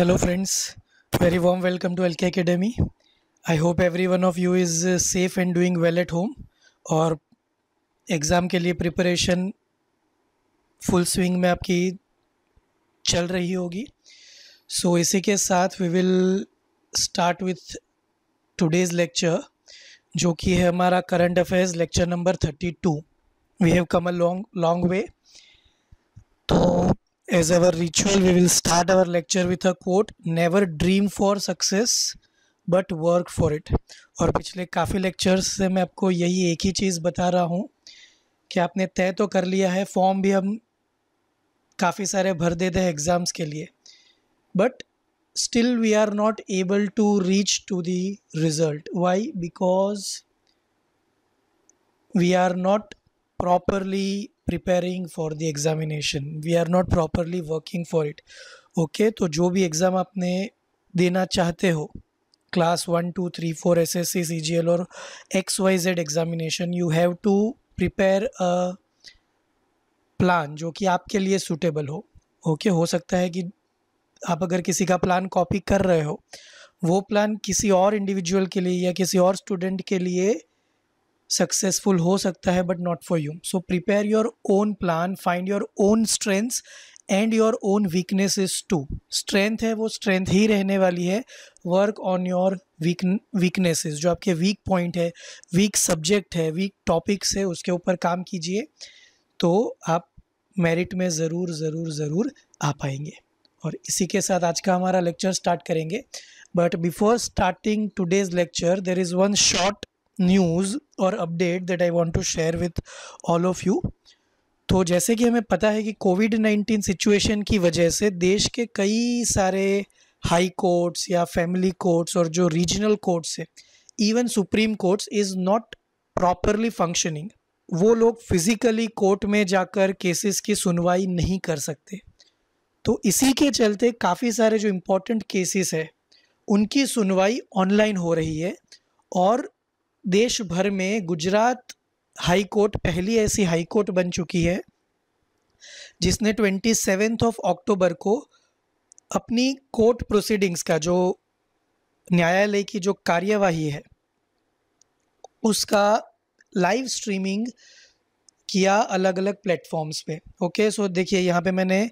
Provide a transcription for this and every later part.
Hello friends very warm welcome to L K academy I hope everyone of you is safe and doing well at home और exam के लिए preparation full swing में आपकी चल रही होगी सो so, इसी के साथ we will start with today's lecture जो कि है हमारा current affairs lecture number thirty two we have come a long long way तो As our ritual, we will start our lecture with a quote Never dream for success, but work for it. और पिछले काफ़ी lectures से मैं आपको यही एक ही चीज़ बता रहा हूँ कि आपने तय तो कर लिया है फॉर्म भी हम काफ़ी सारे भर देते हैं एग्ज़ाम्स के लिए but still we are not able to reach to the result why because we are not properly preparing for the examination we are not properly working for it okay तो जो भी एग्ज़ाम आपने देना चाहते हो class one two three four S S C C G L और X Y Z examination you have to prepare a plan जो कि आपके लिए सूटेबल हो ओके okay, हो सकता है कि आप अगर किसी का प्लान कॉपी कर रहे हो वो प्लान किसी और इंडिविजुअल के लिए या किसी और स्टूडेंट के लिए सक्सेसफुल हो सकता है but not for you so prepare your own plan find your own strengths and your own weaknesses to strength है वो स्ट्रेंथ ही रहने वाली है work on your weak weaknesses जो आपके वीक पॉइंट है वीक सब्जेक्ट है वीक टॉपिक्स है उसके ऊपर काम कीजिए तो आप मेरिट में ज़रूर ज़रूर ज़रूर आ पाएंगे और इसी के साथ आज का हमारा लेक्चर स्टार्ट करेंगे but before starting today's lecture there is one short news और update that I want to share with all of you तो जैसे कि हमें पता है कि कोविड नाइन्टीन सिचुएशन की वजह से देश के कई सारे हाई कोर्ट्स या फैमिली कोर्ट्स और जो रीजनल कोर्ट्स है even supreme courts is not properly functioning वो लोग फिज़िकली कोर्ट में जाकर केसेस की सुनवाई नहीं कर सकते तो इसी के चलते काफ़ी सारे जो इम्पोर्टेंट केसेस है उनकी सुनवाई ऑनलाइन हो रही है और देश भर में गुजरात हाई कोर्ट पहली ऐसी हाई कोर्ट बन चुकी है जिसने ट्वेंटी सेवेंथ ऑफ अक्टूबर को अपनी कोर्ट प्रोसीडिंग्स का जो न्यायालय की जो कार्यवाही है उसका लाइव स्ट्रीमिंग किया अलग अलग प्लेटफॉर्म्स पे ओके सो देखिए यहाँ पे मैंने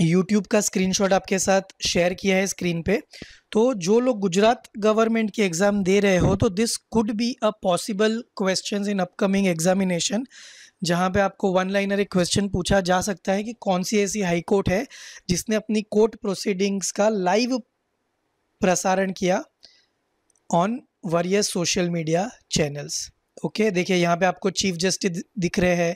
यूट्यूब का स्क्रीनशॉट आपके साथ शेयर किया है स्क्रीन पे तो जो लोग गुजरात गवर्नमेंट की एग्ज़ाम दे रहे हो तो this could be a possible question in upcoming examination जहाँ पे आपको वन लाइनर एक क्वेश्चन पूछा जा सकता है कि कौन सी ऐसी हाई कोर्ट है जिसने अपनी कोर्ट प्रोसीडिंग्स का लाइव प्रसारण किया on various social media channels okay देखिए यहाँ पे आपको चीफ जस्टिस दिख रहे हैं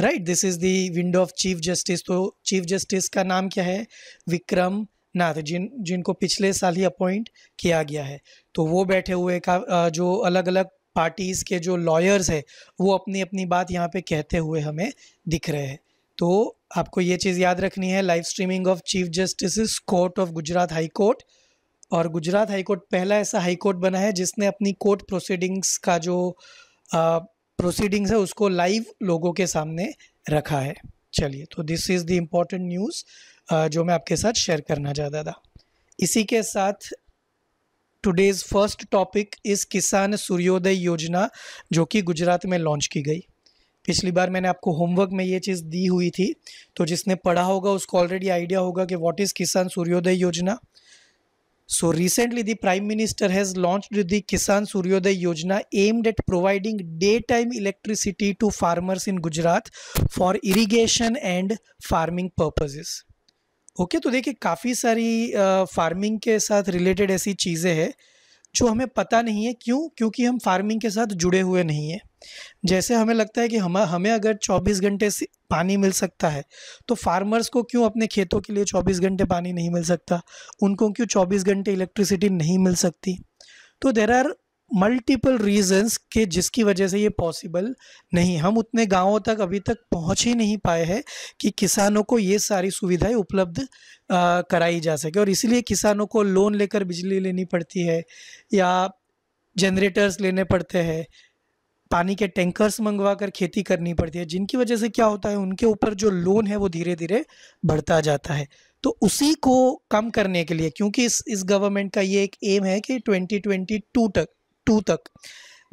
right this is the window of chief justice तो चीफ जस्टिस का नाम क्या है विक्रम नाथ जिन जिनको पिछले साल ही अपॉइंट किया गया है तो वो बैठे हुए का जो अलग अलग पार्टीज़ के जो लॉयर्स है वो अपनी अपनी बात यहाँ पे कहते हुए हमें दिख रहे हैं तो आपको ये चीज़ याद रखनी है live streaming of chief justice court of Gujarat high court और गुजरात हाई कोर्ट पहला ऐसा हाई कोर्ट बना है जिसने अपनी कोर्ट प्रोसीडिंग्स का जो प्रोसीडिंग्स है उसको लाइव लोगों के सामने रखा है चलिए तो this is the important news जो मैं आपके साथ शेयर करना चाहता था इसी के साथ टुडेज़ फर्स्ट टॉपिक इस किसान सूर्योदय योजना जो कि गुजरात में लॉन्च की गई पिछली बार मैंने आपको होमवर्क में ये चीज़ दी हुई थी तो जिसने पढ़ा होगा उसको ऑलरेडी आइडिया होगा कि व्हाट इज़ किसान सूर्योदय योजना So recently the Prime Minister has launched the Kisan Suryoday Yojana aimed at providing daytime electricity to farmers in Gujarat for irrigation and farming purposes. Okay okay, तो देखिए काफ़ी सारी farming के साथ रिलेटेड ऐसी चीज़ें हैं जो हमें पता नहीं है क्यों क्योंकि हम फार्मिंग के साथ जुड़े हुए नहीं हैं जैसे हमें लगता है कि हम हमें अगर 24 घंटे पानी मिल सकता है तो फार्मर्स को क्यों अपने खेतों के लिए 24 घंटे पानी नहीं मिल सकता उनको क्यों 24 घंटे इलेक्ट्रिसिटी नहीं मिल सकती तो देर आर मल्टीपल रीजंस के जिसकी वजह से ये पॉसिबल नहीं हम उतने गांवों तक अभी तक पहुंच ही नहीं पाए हैं कि किसानों को ये सारी सुविधाएं उपलब्ध कराई जा सके और इसीलिए किसानों को लोन लेकर बिजली लेनी पड़ती है या जनरेटर्स लेने पड़ते हैं पानी के टैंकर्स मंगवा कर खेती करनी पड़ती है जिनकी वजह से क्या होता है उनके ऊपर जो लोन है वो धीरे धीरे बढ़ता जाता है तो उसी को कम करने के लिए क्योंकि इस इस गवर्नमेंट का ये एक एम है कि 2022 तक टू तक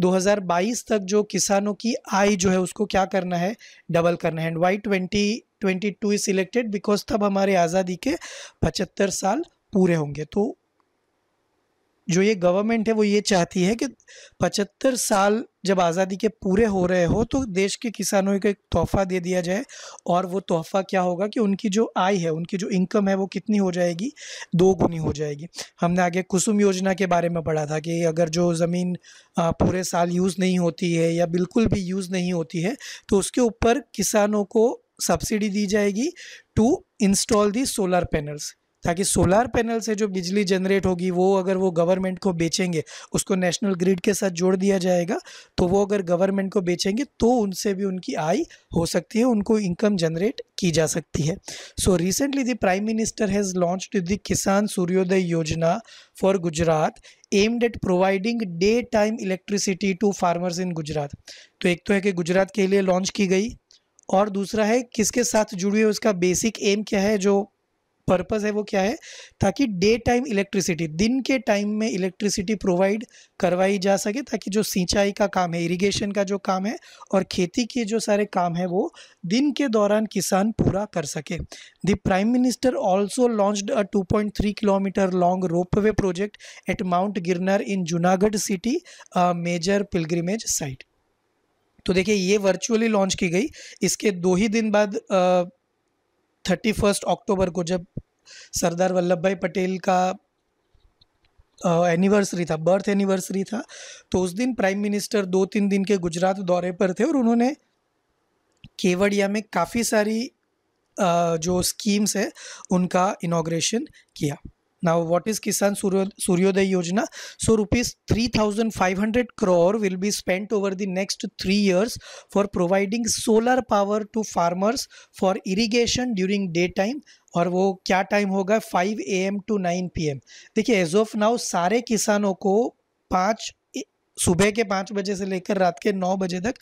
2022 तक जो किसानों की आय जो है उसको क्या करना है डबल करना है and why twenty twenty two is selected because तब हमारे आज़ादी के पचहत्तर साल पूरे होंगे तो जो ये गवर्नमेंट है वो ये चाहती है कि पचहत्तर साल जब आज़ादी के पूरे हो रहे हो तो देश के किसानों को एक तोहफा दे दिया जाए और वो तोहफा क्या होगा कि उनकी जो आय है उनकी जो इनकम है वो कितनी हो जाएगी दो गुनी हो जाएगी हमने आगे कुसुम योजना के बारे में पढ़ा था कि अगर जो ज़मीन पूरे साल यूज़ नहीं होती है या बिल्कुल भी यूज़ नहीं होती है तो उसके ऊपर किसानों को सब्सिडी दी जाएगी to install the solar panels ताकि सोलार पैनल से जो बिजली जनरेट होगी वो अगर वो गवर्नमेंट को बेचेंगे उसको नेशनल ग्रिड के साथ जोड़ दिया जाएगा तो वो अगर गवर्नमेंट को बेचेंगे तो उनसे भी उनकी आय हो सकती है उनको इनकम जनरेट की जा सकती है so recently the prime minister has launch the Kisan Suryoday Yojana for Gujarat at providing daytime electricity to farmers in Gujarat तो एक तो है कि गुजरात के लिए लॉन्च की गई और दूसरा है किसके साथ जुड़ी है उसका बेसिक एम क्या है जो पर्पज़ है वो क्या है ताकि डे टाइम इलेक्ट्रिसिटी दिन के टाइम में इलेक्ट्रिसिटी प्रोवाइड करवाई जा सके ताकि जो सिंचाई का काम है इरिगेशन का जो काम है और खेती के जो सारे काम है वो दिन के दौरान किसान पूरा कर सके the prime minister also launched a 2.3 kilometre long ropeway project at mount Girnar in Junagadh city major pilgrimage site तो देखिए ये वर्चुअली लॉन्च की गई इसके दो ही दिन बाद आ, थर्टी फर्स्ट अक्टूबर को जब सरदार वल्लभ भाई पटेल का एनिवर्सरी था बर्थ एनिवर्सरी था तो उस दिन प्राइम मिनिस्टर दो तीन दिन के गुजरात दौरे पर थे और उन्होंने केवड़िया में काफ़ी सारी जो स्कीम्स है उनका इनाग्रेशन किया Now, what is Kisan Suryoday Yojana? So, rupees 3,500 crore will be spent over the next three years for providing solar power to farmers for irrigation during daytime और वो क्या टाइम होगा 5 एम टू 9 एम देखिए as of now सारे किसानों को पाँच सुबह के पाँच बजे से लेकर रात के नौ बजे तक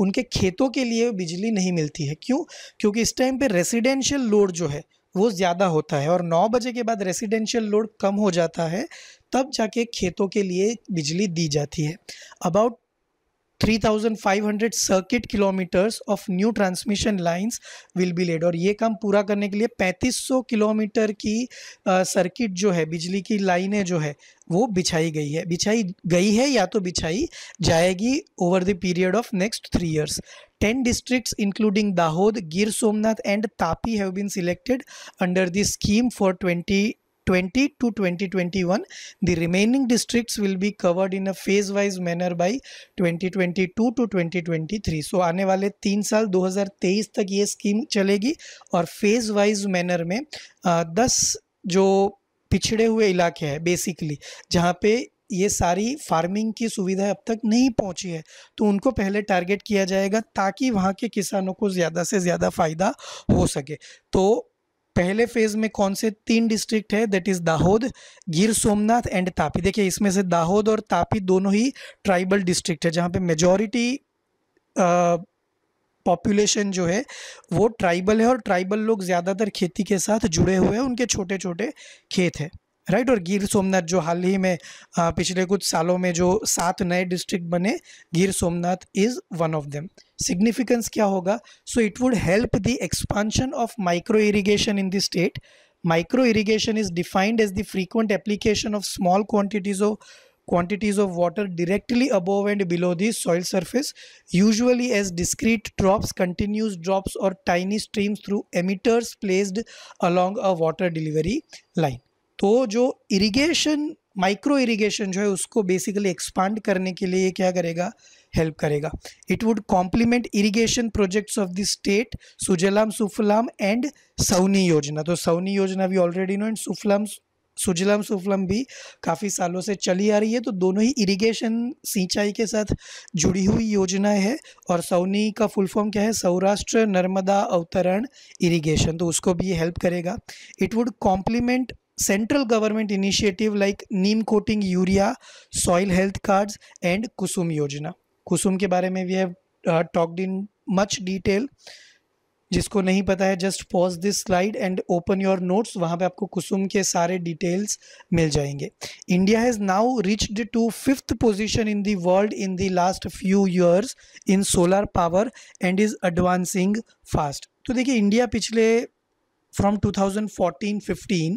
उनके खेतों के लिए बिजली नहीं मिलती है क्यों क्योंकि इस टाइम पे रेसिडेंशियल लोड जो है वो ज़्यादा होता है और नौ बजे के बाद रेसिडेंशियल लोड कम हो जाता है तब जाके खेतों के लिए बिजली दी जाती है about 3,500 circuit kilometres of new transmission lines will be laid और ये काम पूरा करने के लिए 3500 किलोमीटर की सर्किट जो है बिजली की लाइनें जो है वो बिछाई गई है बिछाई गई है या तो बिछाई जाएगी over the period of next three years ten districts including Dahod Gir Somnath and Tapi have been selected under this scheme for twenty 2020 to 2021 the remaining districts will be covered in a phase wise manner by 2022 to 2023 so aane wale 3 saal 2023 tak ye scheme chalegi aur phase wise manner mein आ, दस jo पिछड़े हुए इलाके हैं basically जहाँ पे ये सारी फार्मिंग की सुविधा अब तक नहीं पहुंची है तो उनको पहले टारगेट किया जाएगा ताकि वहाँ के किसानों को ज़्यादा से ज़्यादा फ़ायदा हो सके तो पहले फेज में कौन से तीन डिस्ट्रिक्ट है that is Dahod Gir Somnath and Tapi देखिए इसमें से दाहोद और तापी दोनों ही ट्राइबल डिस्ट्रिक्ट है जहाँ पे मेजॉरिटी पॉपुलेशन जो है वो ट्राइबल है और ट्राइबल लोग ज़्यादातर खेती के साथ जुड़े हुए हैं उनके छोटे छोटे खेत हैं राइट और गिर सोमनाथ जो हाल ही में पिछले कुछ सालों में जो सात नए डिस्ट्रिक्ट बने Gir Somnath is one of them significance क्या होगा so it would help the expansion of micro irrigation in the state micro irrigation is defined as the frequent application of small quantities of quantities of water directly above and below the soil surface usually as discrete drops continuous drops और tiny streams through emitters placed along a water delivery line तो जो irrigation micro irrigation जो है उसको basically expand करने के लिए क्या करेगा हेल्प करेगा it would complement irrigation projects of the state Sujalam Suphalam and Sauni Yojana तो सौनी योजना भी already known and Suphalam Sujalam Suphalam भी काफ़ी सालों से चली आ रही है तो दोनों ही इरिगेशन सिंचाई के साथ जुड़ी हुई योजना है और सौनी का फुल फॉर्म क्या है सौराष्ट्र नर्मदा अवतरण इरिगेशन तो उसको भी ये हेल्प करेगा it would complement central government initiative like neem coating urea, soil health cards, and Kusum Yojana. Kusum के बारे में we have uh, talked in much detail. जिसको नहीं पता है just pause this slide and open your notes वहाँ पे आपको कुसुम के सारे डिटेल्स मिल जाएंगे India has now reached to fifth position in the world in the last few years in solar power and is advancing fast तो देखिए India पिछले फ्रॉम 2014-15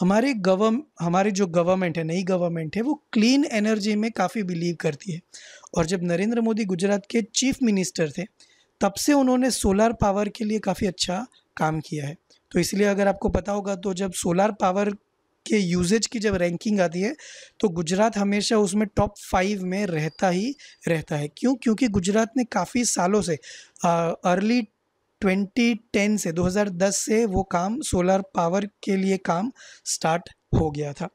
हमारे गवर्म हमारे जो गवर्नमेंट है नई गवर्नमेंट है वो क्लीन एनर्जी में काफ़ी बिलीव करती है और जब नरेंद्र मोदी गुजरात के चीफ मिनिस्टर थे तब से उन्होंने सोलार पावर के लिए काफ़ी अच्छा काम किया है तो इसलिए अगर आपको पता होगा तो जब सोलार पावर के यूजेज की जब रैंकिंग आती है तो गुजरात हमेशा उसमें टॉप फाइव में रहता ही रहता है क्यों क्योंकि गुजरात ने काफ़ी सालों से अर्ली 2010 से 2010 से वो काम सोलर पावर के लिए काम स्टार्ट हो गया था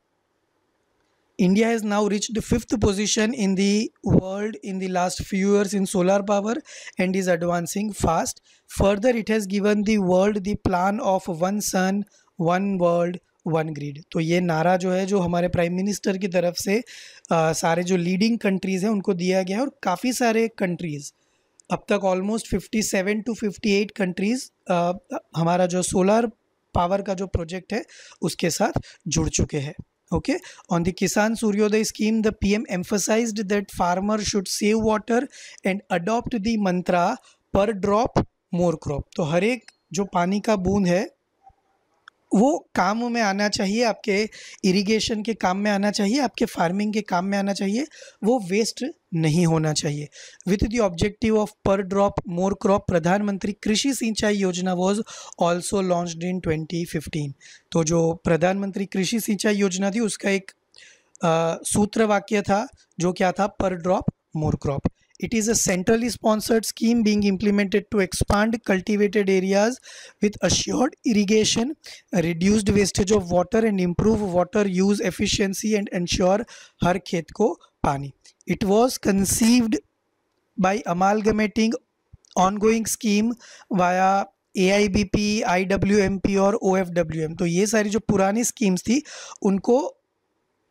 India has now reached fifth position in the world in the last few years in solar power and is advancing fast further it has given the world the plan of one sun one world one grid तो ये नारा जो है जो हमारे prime minister की तरफ से आ, सारे जो लीडिंग कंट्रीज़ हैं उनको दिया गया है और काफ़ी सारे कंट्रीज़ अब तक ऑलमोस्ट 57 टू 58 कंट्रीज हमारा जो सोलर पावर का जो प्रोजेक्ट है उसके साथ जुड़ चुके हैं okay on the Kisan Suryoday scheme the PM emphasised that farmer should save water and adopt the mantra per drop more crop तो हर एक जो पानी का बूंद है वो काम में आना चाहिए आपके इरिगेशन के काम में आना चाहिए आपके फार्मिंग के काम में आना चाहिए वो वेस्ट नहीं होना चाहिए with the objective of per drop more crop Pradhan Mantri Krishi सिंचाई योजना वॉज ऑल्सो लॉन्च इन 2015 तो जो प्रधानमंत्री कृषि सिंचाई योजना थी उसका एक आ, सूत्र वाक्य था जो क्या था per drop more crop It is a centrally sponsored scheme being implemented to expand cultivated areas with assured irrigation, reduced wastage of water and improve water use efficiency and ensure har khet ko pani It was conceived by amalgamating ongoing scheme via AIBP, IWMP और OFWM. तो ये सारी जो पुरानी schemes थी उनको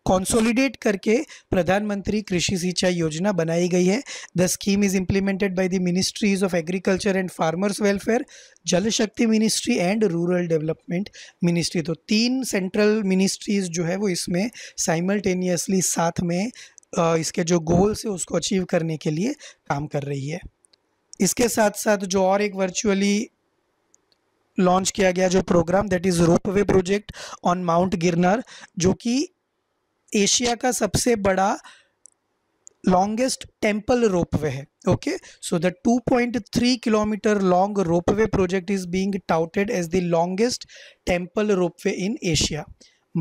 consolidate करके प्रधानमंत्री कृषि सिंचाई योजना बनाई गई है the scheme is implemented by the ministries of agriculture and farmers welfare Jal Shakti ministry and rural development ministry तो तीन सेंट्रल मिनिस्ट्रीज जो है वो इसमें साइमल्टेनियसली साथ में इसके जो गोल्स है उसको अचीव करने के लिए काम कर रही है इसके साथ साथ जो और एक वर्चुअली लॉन्च किया गया जो programme that is ropeway project on mount Girnar जो कि एशिया का सबसे बड़ा टेम्पल रोप वे है okay so the 2.3 ropeway project is being touted as the longest temple ropeway in Asia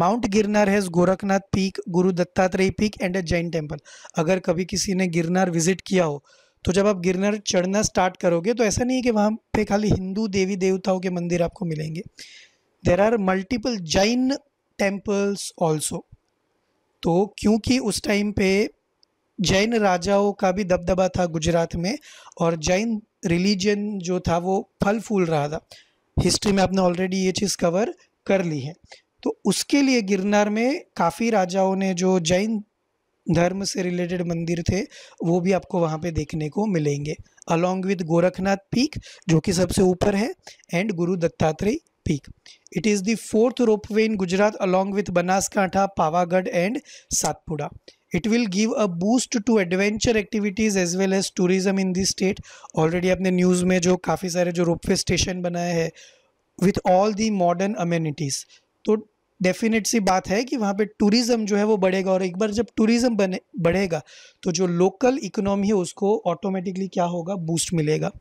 mount Girnar has Gorakhnath peak Guru Dattatreya peak and a Jain temple अगर कभी किसी ने गिरनार विजिट किया हो तो जब आप गिरनार चढ़ना स्टार्ट करोगे तो ऐसा नहीं है कि वहाँ पे खाली हिंदू देवी देवताओं के मंदिर आपको मिलेंगे there are multiple Jain temples also तो क्योंकि उस टाइम पे जैन राजाओं का भी दबदबा था गुजरात में और जैन रिलीजन जो था वो फल फूल रहा था हिस्ट्री में आपने ऑलरेडी ये चीज़ कवर कर ली है तो उसके लिए गिरनार में काफ़ी राजाओं ने जो जैन धर्म से रिलेटेड मंदिर थे वो भी आपको वहाँ पे देखने को मिलेंगे अलॉन्ग विद गोरखनाथ पीक जो कि सबसे ऊपर है and Guru Dattatreya peak it is the fourth ropeway in Gujarat along with Banaskantha Pavagadh and Satpura it will give a boost to adventure activities as well as tourism in this state already आपने news में जो काफ़ी सारे जो रोप वे स्टेशन बनाए हैं with all the modern amenities तो definite सी बात है कि वहाँ पे टूरिज़्म जो है वो बढ़ेगा और एक बार जब टूरिज़्म बने बढ़ेगा तो जो लोकल इकोनॉमी है उसको ऑटोमेटिकली क्या होगा बूस्ट मिलेगा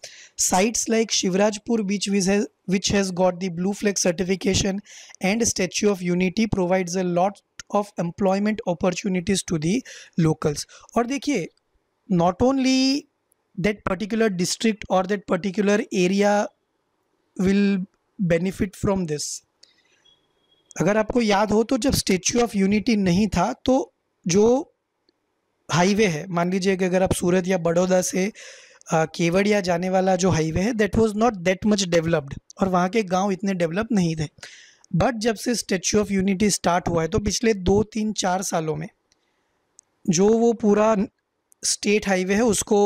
sites like Shivrajpur beach which है which has got the blue flag certification and Statue of Unity provides a lot of employment opportunities to the locals और देखिए not only that particular district और that particular area will benefit from this अगर आपको याद हो तो जब statue of unity नहीं था तो जो हाईवे है मान लीजिए कि अगर आप सूरत या बड़ौदा से केवड़िया जाने वाला जो हाईवे है that was not that much developed और वहाँ के गांव इतने डेवलप नहीं थे बट जब से स्टेच्यू ऑफ यूनिटी स्टार्ट हुआ है तो पिछले दो तीन चार सालों में जो वो पूरा स्टेट हाईवे है उसको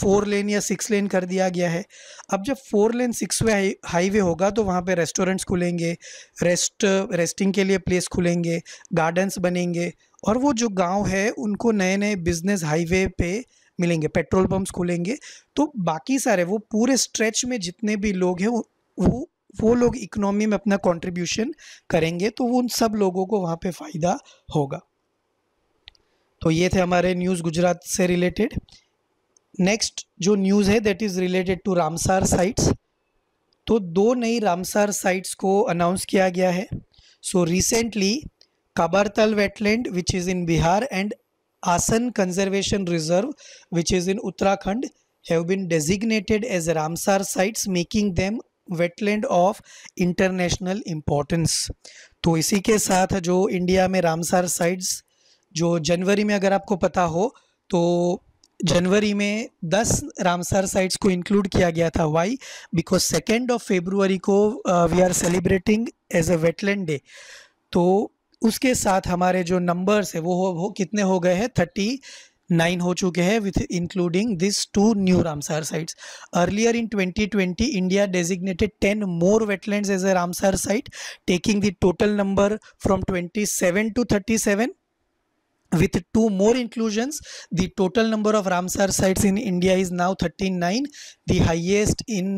फोर लेन या सिक्स लेन कर दिया गया है अब जब four lane six way high, highway होगा तो वहाँ पे रेस्टोरेंट्स खुलेंगे रेस्ट रेस्टिंग के लिए प्लेस खुलेंगे गार्डन्स बनेंगे और वो जो गांव है उनको नए नए बिजनेस हाईवे पे मिलेंगे पेट्रोल पम्प्स खुलेंगे तो बाकी सारे वो पूरे स्ट्रेच में जितने भी लोग हैं वो वो लोग इकोनॉमी में अपना कंट्रीब्यूशन करेंगे तो उन सब लोगों को वहाँ पे फ़ायदा होगा तो ये थे हमारे न्यूज़ गुजरात से रिलेटेड नेक्स्ट जो न्यूज़ है that is related to Ramsar sites तो दो नई रामसार साइट्स को अनाउंस किया गया है so recently Kabartal wetland which is in Bihar and Asan conservation reserve which is in Uttarakhand have been designated as Ramsar sites making them wetland of international importance तो इसी के साथ जो इंडिया में रामसार साइट्स जो जनवरी में अगर आपको पता हो तो जनवरी में 10 रामसर साइट्स को इंक्लूड किया गया था why because second of February को we are celebrating as a wetland day तो उसके साथ हमारे जो नंबर्स है वो हो, हो कितने हो गए हैं थर्टी नाइन हो चुके हैं with including this two new Ramsar sites earlier in 2020 India designated ten more wetlands as a Ramsar site taking the total number from 27 to 37 with two more inclusions the total number of ramsar sites in india is now 39 the highest in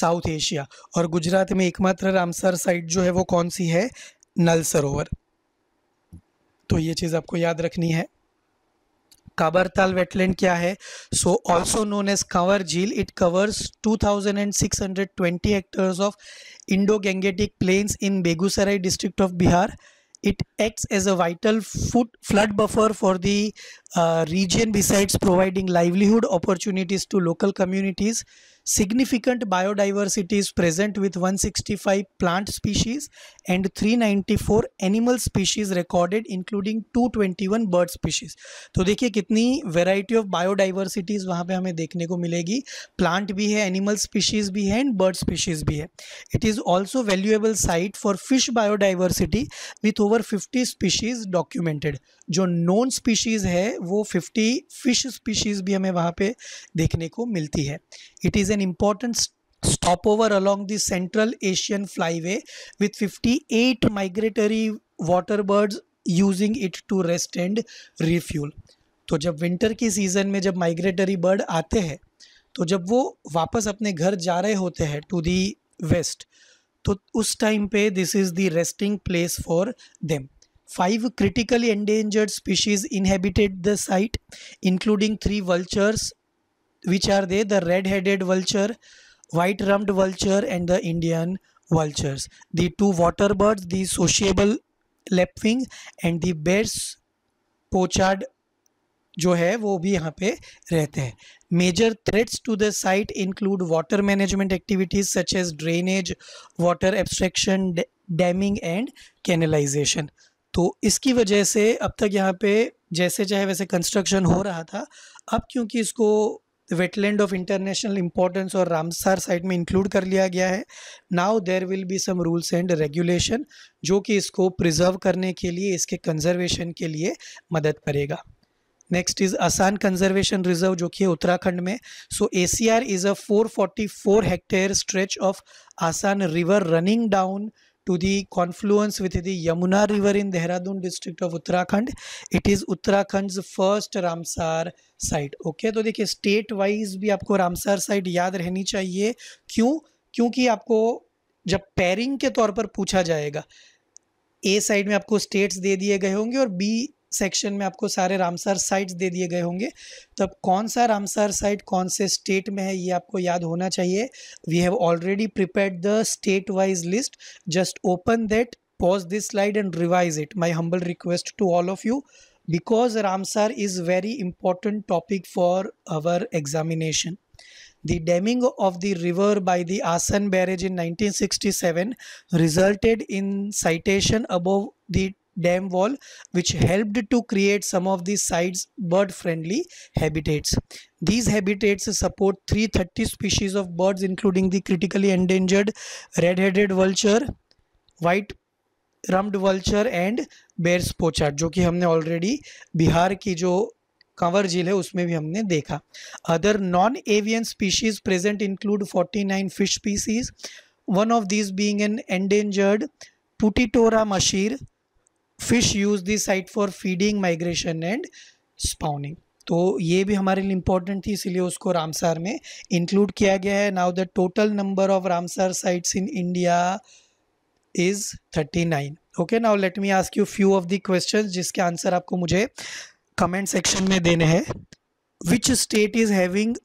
south asia और गुजरात में एकमात्र Ramsar site जो है वो कौन सी है नल सरोवर तो ये चीज़ आपको याद रखनी है काबरताल वेटलैंड क्या है so also known as Kanwar Jheel it covers 2620 hectares of Indo Gangetic plains in Begusarai district of Bihar It acts as a vital food, flood buffer for the uh, region besides providing livelihood opportunities to local communities. significant biodiversity is present with 165 plant species and 394 animal species recorded including 221 bird species तो देखिए कितनी variety of biodiversities वहाँ पे हमें देखने को मिलेगी plant भी है एनिमल स्पीशीज़ भी है एंड बर्ड स्पीशीज़ भी है it is also valuable site for fish biodiversity with over fifty species documented जो नॉन स्पीशीज़ है वो फिफ्टी फिश स्पीशीज़ भी हमें वहाँ पर देखने को मिलती है It is an important stopover along the Central Asian flyway with 58 migratory waterbirds using it to rest and refuel. तो जब विंटर की सीज़न में जब माइग्रेटरी बर्ड आते हैं तो जब वो वापस अपने घर जा रहे होते हैं टू दी वेस्ट तो उस टाइम पे this is the resting place for them Five critically endangered species inhabited the site, including three vultures, which are they the red-headed vulture white rumped vulture and the indian vultures the two water birds the sociable lapwing and the Baer's pochard जो है वो भी यहाँ पे रहते हैं major threats to the site include water management activities such as drainage water abstraction damming and canalisation तो इसकी वजह से अब तक यहाँ पे जैसे चाहे वैसे कंस्ट्रक्शन हो रहा था अब क्योंकि इसको वेटलैंड ऑफ इंटरनेशनल इंपॉर्टेंस और रामसार साइट में इंक्लूड कर लिया गया है now there will be some rules and regulation जो कि इसको प्रिजर्व करने के लिए इसके कंजर्वेशन के लिए मदद करेगा next is Asan conservation reserve जो कि है उत्तराखंड में so A C R is a four forty four hectare stretch of Asan river running down to the confluence with the Yamuna river in Dehradun district of Uttarakhand. It is Uttarakhand's first Ramsar site. Okay, तो देखिए state wise भी आपको Ramsar site याद रहनी चाहिए क्यों क्योंकि आपको जब pairing के तौर पर पूछा जाएगा ए साइड में आपको स्टेट्स दे दिए गए होंगे और बी सेक्शन में आपको सारे रामसर साइट्स दे दिए गए होंगे तब तो कौन सा रामसर साइट कौन से स्टेट में है ये आपको याद होना चाहिए we have already prepared the state wise list just open that pause this slide and revise it my humble request to all of you because Ramsar is very important topic for our examination the damming of the river by the asan barrage in 1967 resulted in citation above the dam wall which helped to create some of the sites bird friendly habitats. These habitats support 330 species of birds including the critically endangered red-headed vulture, white rumped vulture and bear's pochard jo ki humne already bihar ki jo Kanwar Jheel है उसमें भी हमने देखा other non avian species present include 49 fish species one of this being an endangered putitora mahseer fish use this site for feeding migration and spawning तो ये भी हमारे लिए इम्पोर्टेंट थी इसीलिए उसको रामसार में इंक्लूड किया गया है now the total number of Ramsar sites in India is thirty nine okay now let me ask you few of the question जिसके आंसर आपको मुझे कमेंट सेक्शन में देने हैं which state is having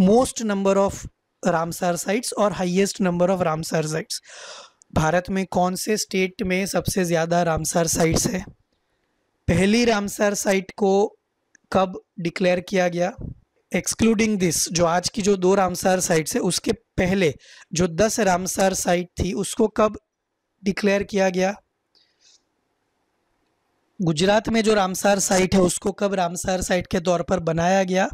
most number of Ramsar sites और highest number of Ramsar sites Bharat में कौन से स्टेट में सबसे ज़्यादा रामसर साइट्स है पहली रामसर साइट को कब डिक्लेयर किया गया एक्सक्लूडिंग दिस जो आज की जो दो रामसार साइट्स है उसके पहले जो दस रामसार साइट थी उसको कब डिक्लेयर किया गया गुजरात में जो रामसार साइट है उसको कब रामसार साइट के तौर पर बनाया गया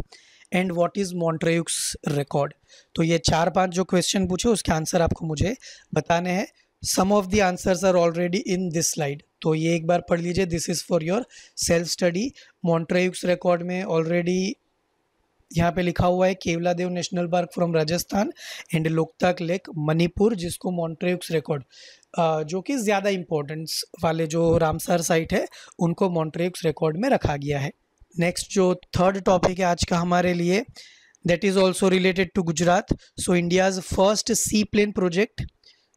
and what is Montreux record तो ये चार पांच जो क्वेश्चन पूछे उसके आंसर आपको मुझे बताने हैं some of the answers are already in this slide तो ये एक बार पढ़ लीजिए this is for your self study Montreux record में ऑलरेडी यहाँ पे लिखा हुआ है Keoladeo national park from Rajasthan and Loktak lake Manipur जिसको मॉन्ट्रेक्स रिकॉर्ड जो कि ज़्यादा इंपॉर्टेंस वाले जो रामसर साइट है उनको मॉन्ट्रेक्स रिकॉर्ड में रखा गया है नेक्स्ट जो थर्ड टॉपिक है आज का हमारे लिए that is also related to Gujarat so India's first seaplane project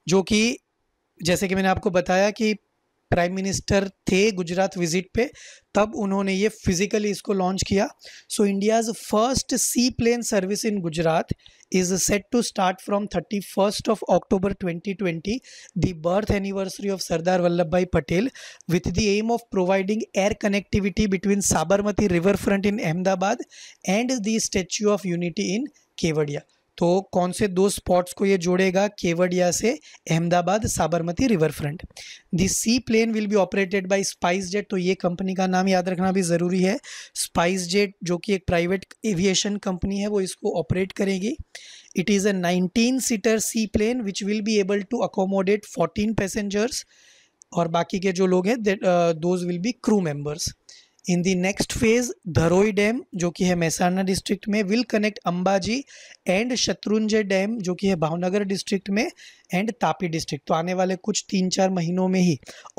जो कि जैसे कि मैंने आपको बताया कि प्राइम मिनिस्टर थे गुजरात विजिट पे तब उन्होंने ये फिज़िकली इसको लॉन्च किया so India's first seaplane service in Gujarat is set to start from thirty first of October 2020 the birth anniversary of Sardar Vallabh Bhai Patel with the aim of providing air connectivity between Sabarmati riverfront in Ahmedabad and the Statue of Unity in Kevadia तो कौन से दो spots को ये जोड़ेगा केवड़िया से Ahmedabad Sabarmati riverfront the seaplane will be operated by SpiceJet तो ये कंपनी का नाम याद रखना भी ज़रूरी है स्पाइस जेट जो कि एक प्राइवेट एविएशन कंपनी है वो इसको ऑपरेट करेगी it is a nineteen seater seaplane which will be able to accommodate fourteen passengers और बाकी के जो लोग हैं those will be crew members in the next phase Dharoi dam जो कि है मेहसाना डिस्ट्रिक्ट में will connect Ambaji and Shatrunjay dam जो कि है भावनगर डिस्ट्रिक्ट में एंड तापी डिस्ट्रिक्ट तो आने वाले कुछ तीन चार महीनों में ही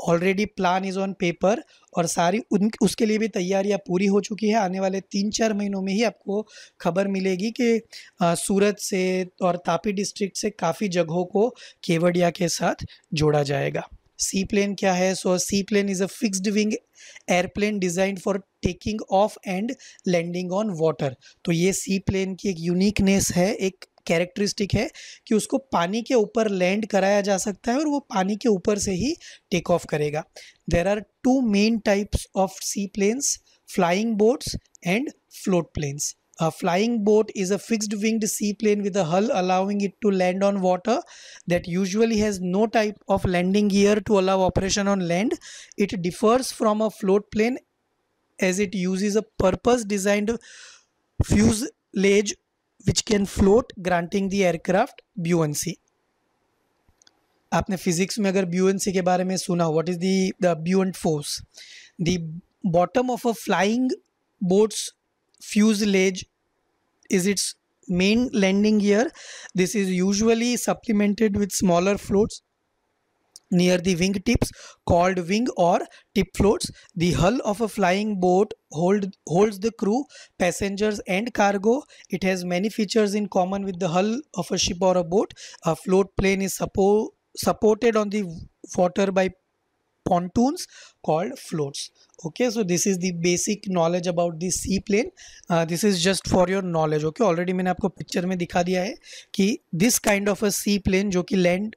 already plan is on paper और सारी उन उसके लिए भी तैयारियां पूरी हो चुकी है आने वाले तीन चार महीनों में ही आपको खबर मिलेगी कि आ, सूरत से और तापी डिस्ट्रिक्ट से काफ़ी जगहों को केवड़िया के साथ जोड़ा जाएगा सी प्लेन क्या है so sea plane is a fixed wing airplane design for taking off and landing on water तो ये सी प्लेन की एक यूनिकनेस है एक कैरेक्टरिस्टिक है कि उसको पानी के ऊपर लैंड कराया जा सकता है और वो पानी के ऊपर से ही टेक ऑफ करेगा there are two main types of sea planes flying boats and float planes A flying boat is a fixed winged seaplane with a hull allowing it to land on water that usually has no type of landing gear to allow operation on land. It differs from a float plane as it uses a purpose designed fuselage which can float granting the aircraft buoyancy. आपने physics में अगर buoyancy के बारे में सुना what is the buoyant force the bottom of a flying boats fuselage is its main landing gear. This is usually supplemented with smaller floats near the wingtips called wing or tip floats. The hull of a flying boat hold, holds the crew, passengers and cargo. It has many features in common with the hull of a ship or a boat. A float plane is suppo supported on the water by pontoons called floats okay so this is the basic knowledge about the sea plane uh, this is just for your knowledge okay already maine aapko picture mein dikha diya hai ki this kind of a sea plane जो कि land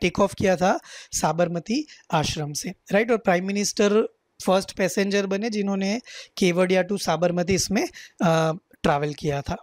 take uh, of किया था साबरमती आश्रम से right right? और prime minister first passenger बने जिन्होंने Kevadia to Sabarmati इसमें travel किया था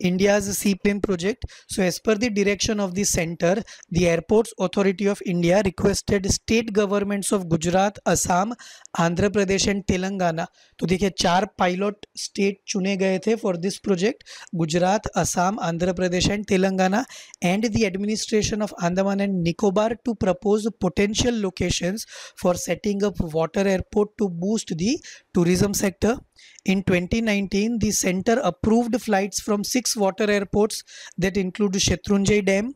India's CPIM project. So as per the direction of the center, the Airports Authority of India requested state governments of Gujarat, Assam, Andhra Pradesh and Telangana. तो देखिए चार pilot state चुने गए थे for this project: Gujarat, Assam, Andhra Pradesh, and Telangana, and the administration of Andaman and Nicobar to propose potential locations for setting up water airport to boost the tourism sector. In 2019, the center approved flights from six water airports that include Shetrunjay Dam,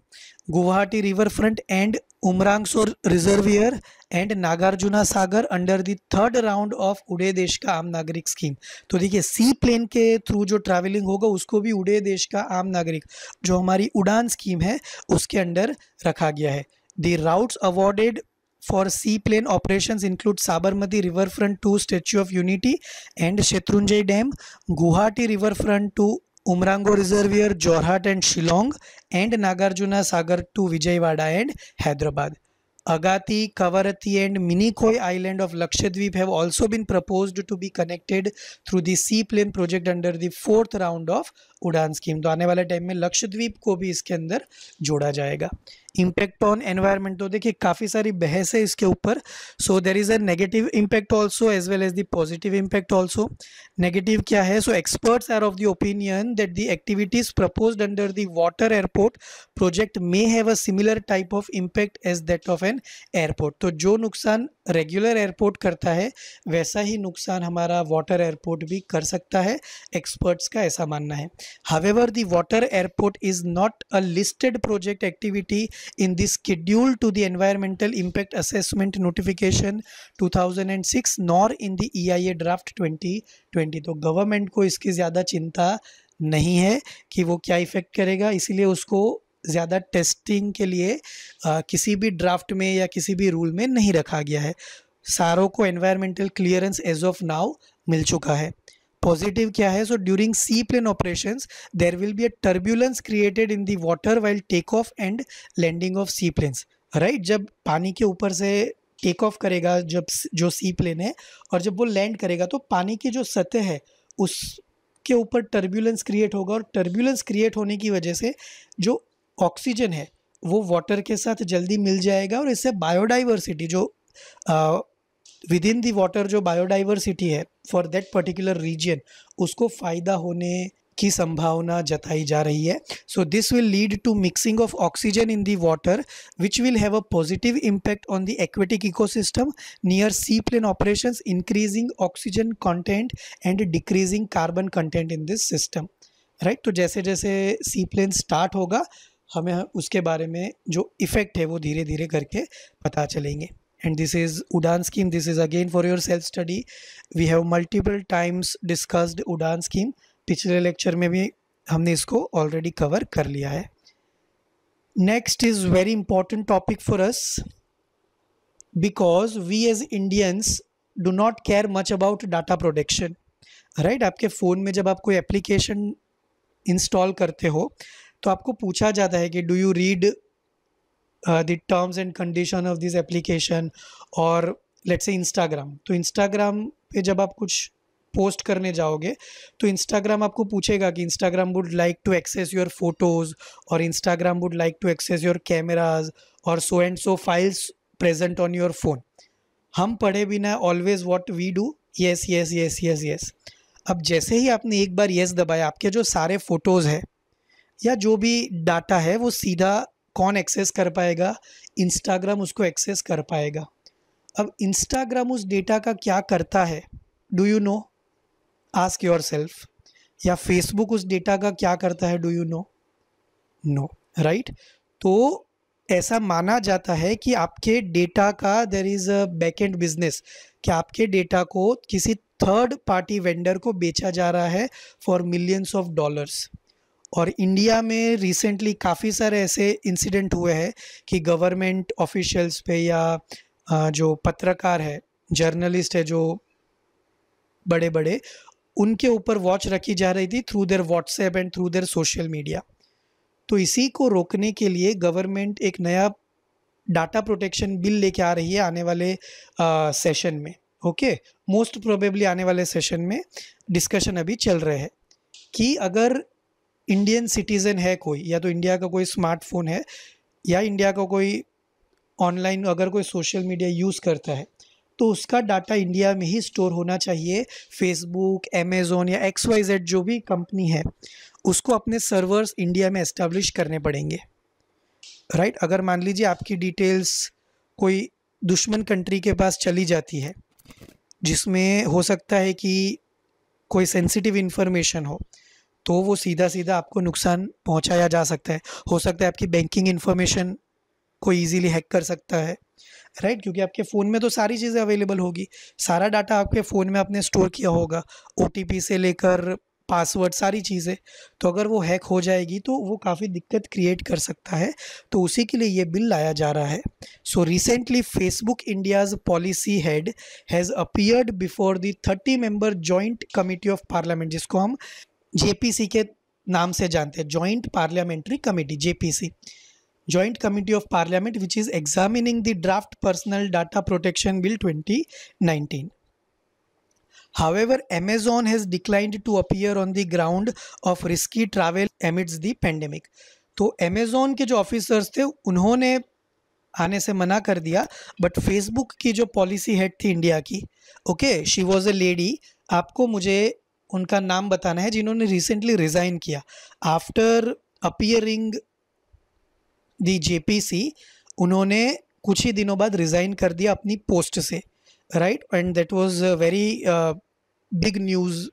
Guwahati Riverfront and Umrangsor Reservoir and Nagarjuna Sagar under the third round of Ude Desh Ka Aam नागरिक scheme. तो देखिए sea plane के through जो travelling होगा उसको भी उड़े देश का आम नागरिक जो हमारी उड़ान स्कीम है उसके अंडर रखा गया है The routes awarded for seaplane operations include Sabarmati Riverfront to Statue of Unity and Shetrunjay Dam, Guwahati Riverfront to Umrango Reservoir, Jorhat and Shillong, and Nagarjuna Sagar to Vijayawada and Hyderabad. Agati, Kavarati and Minikoi Island of Lakshadweep have also been proposed to be connected through the seaplane project under the fourth round of Udan scheme तो आने वाले time में लक्षद्वीप को भी इसके अंदर जोड़ा जाएगा इम्पैक्ट ऑन एनवायरनमेंट तो देखिए काफ़ी सारी बहस है इसके ऊपर so there is a negative impact also as well as the positive impact also negative क्या है so experts are of the opinion that the activities propose under the water airport project may have a similar type of impact as that of an airport तो जो नुकसान regular airport करता है वैसा ही नुकसान हमारा वाटर एयरपोर्ट भी कर सकता है एक्सपर्ट्स का ऐसा मानना है However, the water airport is not a listed project activity in the schedule to the Environmental Impact Assessment Notification 2006 nor in the EIA draft 2020. तो government को इसकी ज़्यादा चिंता नहीं है कि वो क्या इफेक्ट करेगा इसीलिए उसको ज़्यादा टेस्टिंग के लिए आ, किसी भी ड्राफ्ट में या किसी भी रूल में नहीं रखा गया है सारों को environmental clearance as of now मिल चुका है पॉजिटिव क्या है so during sea plane operation there will be a turbulence created in the water while take off and landing of sea planes right जब पानी के ऊपर से टेक ऑफ करेगा जब जो सी प्लेन है और जब वो लैंड करेगा तो पानी की जो सतह है उसके ऊपर टर्बुलेंस क्रिएट होगा और टर्बुलेंस क्रिएट होने की वजह से जो ऑक्सीजन है वो वाटर के साथ जल्दी मिल जाएगा और इससे बायोडाइवर्सिटी जो विद इन दी वाटर जो बायोडाइवर्सिटी है फॉर दैट पर्टिकुलर रीजन उसको फ़ायदा होने की संभावना जताई जा रही है so this will lead to mixing of oxygen in the water which will have a positive impact on the aquatic ecosystem near sea plane operations increasing oxygen content and decreasing carbon content in this system right तो जैसे जैसे सी plane start होगा हमें उसके बारे में जो effect है वो धीरे धीरे करके पता चलेंगे and this is udan scheme this is again for your self study we have multiple times discussed udan scheme पिछले लेक्चर में भी हमने इसको ऑलरेडी कवर कर लिया है next is very important topic for us because we as Indians do not care much about data production right आपके phone में जब आप कोई एप्लीकेशन इंस्टॉल करते हो तो आपको पूछा जाता है कि do you read uh, the terms and condition of this application और लेट्स से इंस्टाग्राम तो इंस्टाग्राम पे जब आप कुछ पोस्ट करने जाओगे तो इंस्टाग्राम आपको पूछेगा कि Instagram would like to access your photos और Instagram would like to access your cameras और so and so files present on your phone हम पढ़े बिना always what we do yes yes yes yes yes अब जैसे ही आपने एक बार yes दबाया आपके जो सारे फ़ोटोज़ है या जो भी डाटा है वो सीधा कौन एक्सेस कर पाएगा इंस्टाग्राम उसको एक्सेस कर पाएगा अब इंस्टाग्राम उस डेटा का क्या करता है do you know ask yourself या फेसबुक उस डेटा का क्या करता है do you know no right तो ऐसा माना जाता है कि आपके डेटा का there is a back end business कि आपके डेटा को किसी थर्ड पार्टी वेंडर को बेचा जा रहा है फॉर मिलियंस ऑफ डॉलर्स और इंडिया में रिसेंटली काफ़ी सारे ऐसे इंसिडेंट हुए हैं कि गवर्नमेंट ऑफिशियल्स पे या जो पत्रकार है जर्नलिस्ट है जो बड़े बड़े उनके ऊपर वॉच रखी जा रही थी through their WhatsApp and through their social media तो इसी को रोकने के लिए गवर्नमेंट एक नया डाटा प्रोटेक्शन बिल लेके आ रही है आने वाले सेशन में ओके मोस्ट प्रोबेबली आने वाले सेशन में डिस्कशन अभी चल रहे हैं कि अगर इंडियन सिटीज़न है कोई या तो इंडिया का कोई स्मार्टफोन है या इंडिया का कोई ऑनलाइन अगर कोई सोशल मीडिया यूज़ करता है तो उसका डाटा इंडिया में ही स्टोर होना चाहिए फेसबुक अमेज़ोन या एक्स वाई जेड जो भी कंपनी है उसको अपने सर्वर्स इंडिया में एस्टेब्लिश करने पड़ेंगे राइट right? अगर मान लीजिए आपकी डिटेल्स कोई दुश्मन कंट्री के पास चली जाती है जिसमें हो सकता है कि कोई सेंसिटिव इन्फॉर्मेशन हो तो वो सीधा सीधा आपको नुकसान पहुंचाया जा सकता है हो सकता है आपकी बैंकिंग इन्फॉर्मेशन को ईजिली हैक कर सकता है राइट right? क्योंकि आपके फ़ोन में तो सारी चीज़ें अवेलेबल होगी सारा डाटा आपके फ़ोन में आपने स्टोर किया होगा ओ से लेकर पासवर्ड सारी चीज़ें तो अगर वो हैक हो जाएगी तो वो काफ़ी दिक्कत क्रिएट कर सकता है तो उसी के लिए ये बिल लाया जा रहा है so recently Facebook India's policy head has appeared before the thirty member joint committee of Parliament जिसको हम जेपीसी के नाम से जानते हैं joint parliamentary committee JPC joint committee of parliament which is examining the draft personal data protection bill 2019 however amazon has declined to appear on the ground of risky travel amidst the pandemic तो amazon के जो officers थे उन्होंने आने से मना कर दिया बट फेसबुक की जो पॉलिसी हेड थी इंडिया की okay she was a lady आपको मुझे उनका नाम बताना है जिन्होंने रिसेंटली रिज़ाइन किया आफ्टर अपियरिंग दी जे उन्होंने कुछ ही दिनों बाद रिज़ाइन कर दिया अपनी पोस्ट से right and that was very big news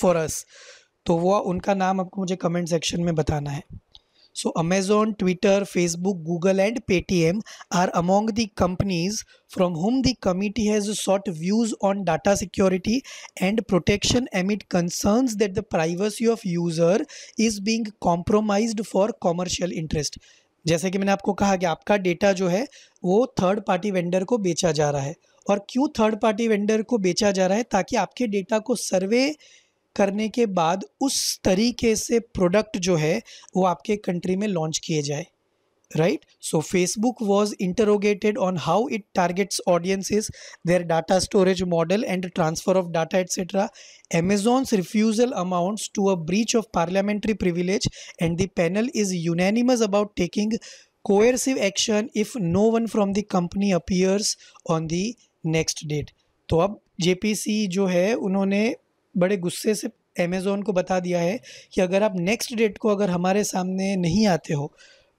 for us तो वो उनका नाम आपको मुझे कमेंट सेक्शन में बताना है So Amazon, Twitter, Facebook, Google and Paytm are among the companies from whom the committee has sought views on data security and protection amid concerns that the privacy of user is being compromised for commercial interest. जैसे कि मैंने आपको कहा कि आपका data जो है वो थर्ड पार्टी वेंडर को बेचा जा रहा है और क्यों थर्ड पार्टी वेंडर को बेचा जा रहा है ताकि आपके डेटा को सर्वे करने के बाद उस तरीके से प्रोडक्ट जो है वो आपके कंट्री में लॉन्च किए जाए right so Facebook was interrogated on how it targets audiences their data storage model and transfer of data etcetera Amazon's refusal amounts to a breach of parliamentary privilege and the panel is unanimous about taking coercive action if no one from the company appears on the next date तो अब जे जो है उन्होंने बड़े गुस्से से Amazon को बता दिया है कि अगर आप नेक्स्ट डेट को अगर हमारे सामने नहीं आते हो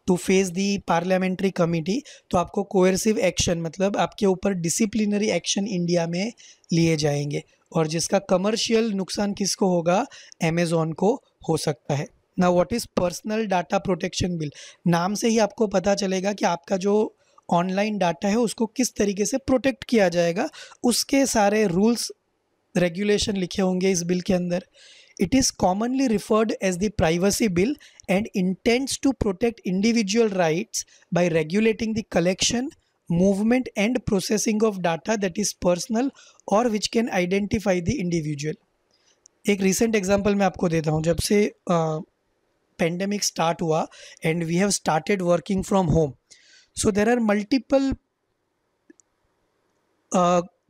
to face the parliamentary committee तो आपको कोerसिव एक्शन मतलब आपके ऊपर डिसिप्लिनरी एक्शन इंडिया में लिए जाएंगे और जिसका कमर्शियल नुकसान किसको होगा अमेज़ोन को हो सकता है ना what is personal data protection bill नाम से ही आपको पता चलेगा कि आपका जो ऑनलाइन डाटा है उसको किस तरीके से प्रोटेक्ट किया जाएगा उसके सारे रूल्स रेगुलेशन लिखे होंगे इस बिल के अंदर it is commonly referred as the privacy bill and intents to protect individual rights by regulating the collection movement and processing of data that is personal और which can identify the individual एक recent example मैं आपको देता हूँ जब से pandemic uh, start हुआ and we have started working from home so there are multiple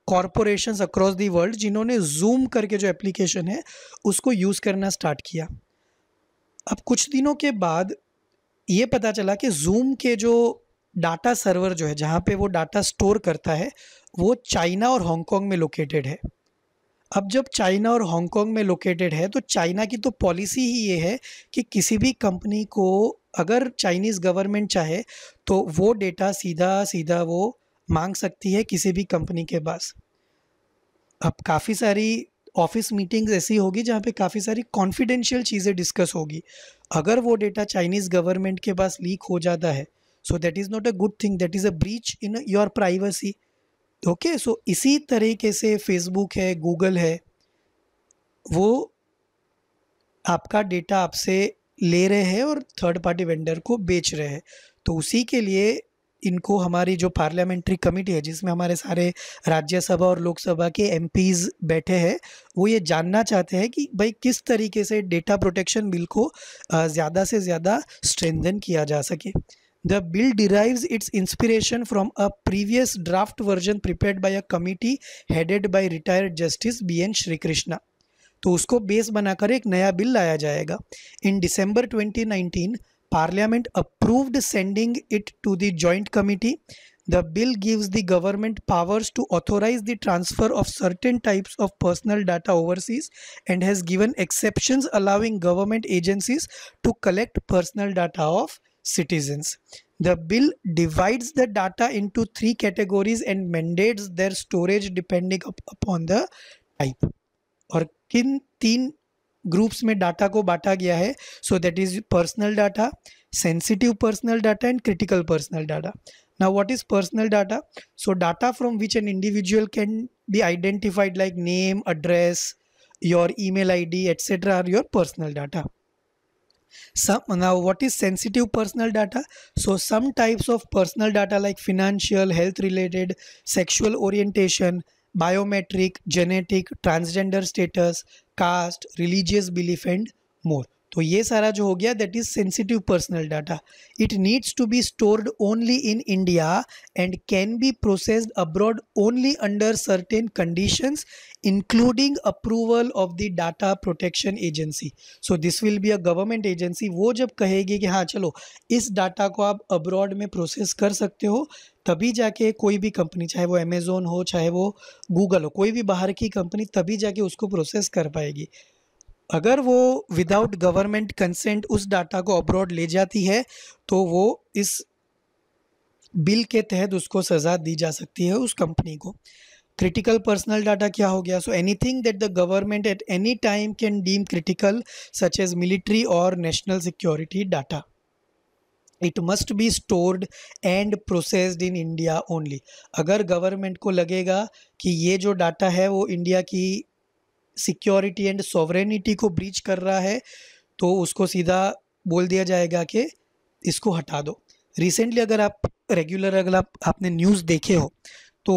corporation across the world जिन्होंने जूम करके जो एप्लीकेशन है उसको यूज़ करना स्टार्ट किया अब कुछ दिनों के बाद ये पता चला कि जूम के जो डाटा सर्वर जो है जहाँ पे वो डाटा स्टोर करता है वो चाइना और हांगकॉन्ग में लोकेटेड है अब जब चाइना और हांगकॉन्ग में लोकेटेड है तो चाइना की तो पॉलिसी ही ये है कि किसी भी कंपनी को अगर चाइनीज़ गवर्नमेंट चाहे तो वो डेटा सीधा सीधा वो मांग सकती है किसी भी कंपनी के पास अब काफ़ी सारी ऑफिस मीटिंग्स ऐसी होगी जहाँ पे काफ़ी सारी कॉन्फिडेंशियल चीज़ें डिस्कस होगी अगर वो डेटा चाइनीज़ गवर्नमेंट के पास लीक हो जाता है so that is not a good thing that is a breach in your privacy okay सो इसी तरीके से फेसबुक है गूगल है वो आपका डेटा आपसे ले रहे हैं और थर्ड पार्टी वेंडर को बेच रहे हैं तो उसी के लिए इनको हमारी जो पार्लियामेंट्री कमेटी है जिसमें हमारे सारे राज्यसभा और लोकसभा के एम बैठे हैं वो ये जानना चाहते हैं कि भाई किस तरीके से डेटा प्रोटेक्शन बिल को ज़्यादा से ज़्यादा स्ट्रेंथन किया जा सके the bill derive its inspiration from a previous draft version prepare by a committee headed by retired justice B N Srikrishna तो उसको बेस बनाकर एक नया बिल लाया जाएगा in December 2019 Parliament approved sending it to the Joint Committee. The bill gives the government powers to authorize the transfer of certain types of personal data overseas and has given exceptions allowing government agencies to collect personal data of citizens. The bill divides the data into three categories and mandates their storage depending upon the type. Or kin, तीन groups में data को बांटा गया है so that is personal data sensitive personal data and critical personal data. Now what is personal data? So data from which an individual can be identified like name, address, your email ID, etc. are your personal data. Some, now what is sensitive personal data? So some types of personal data like financial, health related, sexual orientation, biometric, genetic, transgender status, caste religious belief and more तो ये सारा जो हो गया that is sensitive personal data it needs to be stored only in India and can be processed abroad only under certain conditions including approval of the data protection agency so this will be a government agency वो जब कहेगी कि हाँ चलो इस data को आप abroad में प्रोसेस कर सकते हो तभी जाके कोई भी कंपनी चाहे वो अमेज़ोन हो चाहे वो गूगल हो कोई भी बाहर की कंपनी तभी जाके उसको प्रोसेस कर पाएगी अगर वो विदाउट गवर्नमेंट कंसेंट उस डाटा को अब्रॉड ले जाती है तो वो इस बिल के तहत उसको सज़ा दी जा सकती है उस कंपनी को क्रिटिकल पर्सनल डाटा क्या हो गया so anything that the government at any time can deem critical such as military और national security data it must be stored and processed in India only अगर government को लगेगा कि ये जो डाटा है वो इंडिया की सिक्योरिटी एंड सॉवरेनिटी को ब्रीच कर रहा है तो उसको सीधा बोल दिया जाएगा कि इसको हटा दो रिसेंटली अगर आप रेगुलर अगर आप आपने न्यूज़ देखे हो तो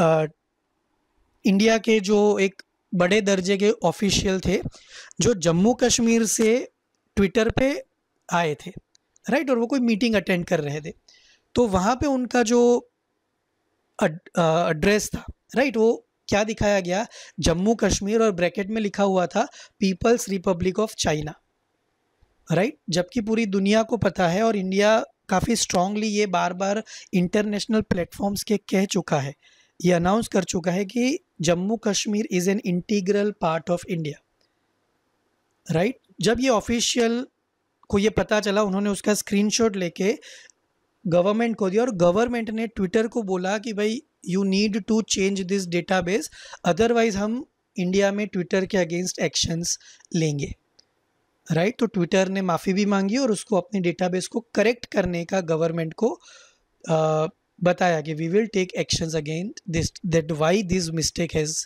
इंडिया के जो एक बड़े दर्जे के ऑफिशियल थे जो जम्मू कश्मीर से ट्विटर पे आए थे राइट और वो कोई मीटिंग अटेंड कर रहे थे तो वहाँ पे उनका जो एड्रेस था राइट वो क्या दिखाया गया जम्मू कश्मीर और ब्रैकेट में लिखा हुआ था People's Republic of China right जबकि पूरी दुनिया को पता है और इंडिया काफ़ी स्ट्रांगली ये बार बार इंटरनेशनल प्लेटफॉर्म्स के कह चुका है ये अनाउंस कर चुका है कि Jammu Kashmir is an integral part of India right जब ये ऑफिशियल को ये पता चला उन्होंने उसका स्क्रीनशॉट लेके गवर्नमेंट को दिया और गवर्नमेंट ने ट्विटर को बोला कि भाई you need to change this database otherwise हम इंडिया में ट्विटर के अगेंस्ट एक्शंस लेंगे राइट right? तो ट्विटर ने माफ़ी भी मांगी और उसको अपने डेटाबेस को करेक्ट करने का गवर्नमेंट को आ, बताया कि we will take action again this that why this mistake has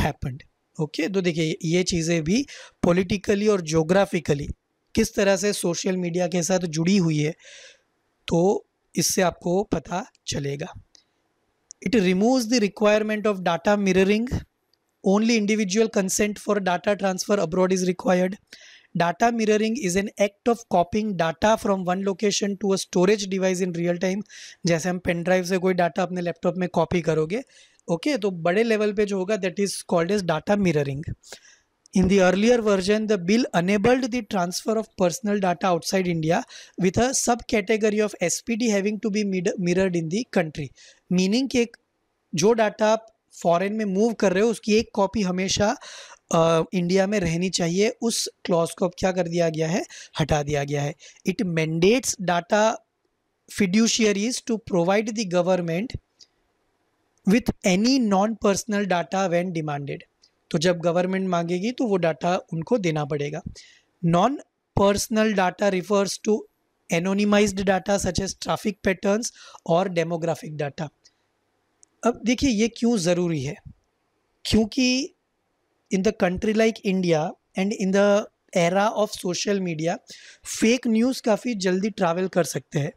happened okay तो देखिए ये चीज़ें भी पोलिटिकली और ज्योग्राफिकली किस तरह से सोशल मीडिया के साथ जुड़ी हुई है तो इससे आपको पता चलेगा it remove the requirement of data mirroring only individual consent for data transfer abroad is required Data mirroring is an act of copying data from one location to a storage device in real time. जैसे हम pen drive से कोई data अपने laptop में copy करोगे okay okay, तो बड़े level पे जो होगा that is called as data mirroring In the earlier version, the bill enabled the transfer of personal data outside India with a subcategory of SPD having to be mirrored in the country. Meaning कि जो data आप foreign में move कर रहे हो उसकी एक copy हमेशा इंडिया में रहनी चाहिए उस क्लॉज को अब क्या कर दिया गया है हटा दिया गया है it mandates data fiduciaries to provide the government with any non personal data when demanded तो जब गवर्नमेंट मांगेगी तो वो डाटा उनको देना पड़ेगा non personal data refers to anonymise data such as traffic patterns और डेमोग्राफिक डाटा अब देखिए ये क्यों ज़रूरी है क्योंकि in the country like India and in the era of social media fake news काफ़ी जल्दी travel कर सकते हैं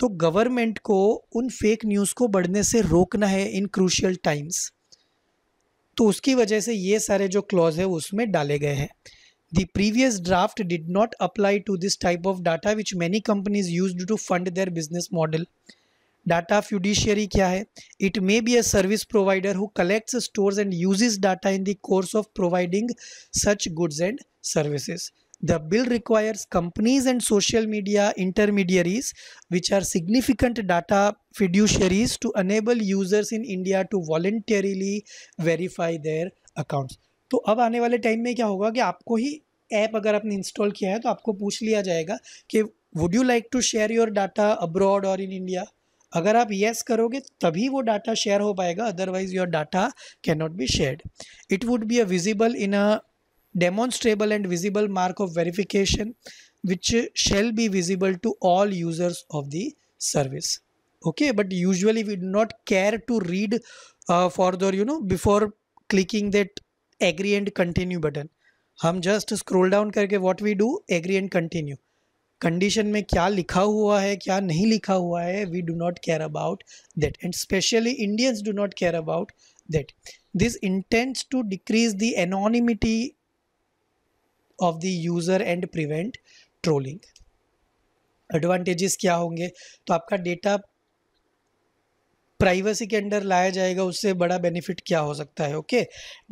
तो government को उन fake news को बढ़ने से रोकना है in crucial times तो उसकी वजह से ये सारे जो clause है उसमें डाले गए हैं The previous draft did not apply to this type of data which many companies used to fund their business model. Data fiduciary क्या है it may be a service provider who collects stores and uses data in the course of providing such goods and services the bill requires companies and social media intermediaries which are significant data fiduciaries to enable users in India to voluntarily verify their accounts तो अब आने वाले time में क्या होगा कि आपको ही app अगर आपने इंस्टॉल किया है तो आपको पूछ लिया जाएगा कि would you like to share your data abroad और इन इंडिया अगर आप येस करोगे तभी वो डाटा शेयर हो पाएगा otherwise your data cannot be share it would be a visible in a demonstrable and visible mark of verification which shall be visible to all users of the service okay but usually we not care to read further you know before clicking that agree and continue button हम just scroll down करके what we do agree and continue condition में क्या लिखा हुआ है क्या नहीं लिखा हुआ है we do not care about that and specially Indians do not care about that this intents to decrease the anonymity of the user and prevent trolling advantages क्या होंगे तो आपका डेटा प्राइवेसी के अंडर लाया जाएगा उससे बड़ा बेनिफिट क्या हो सकता है okay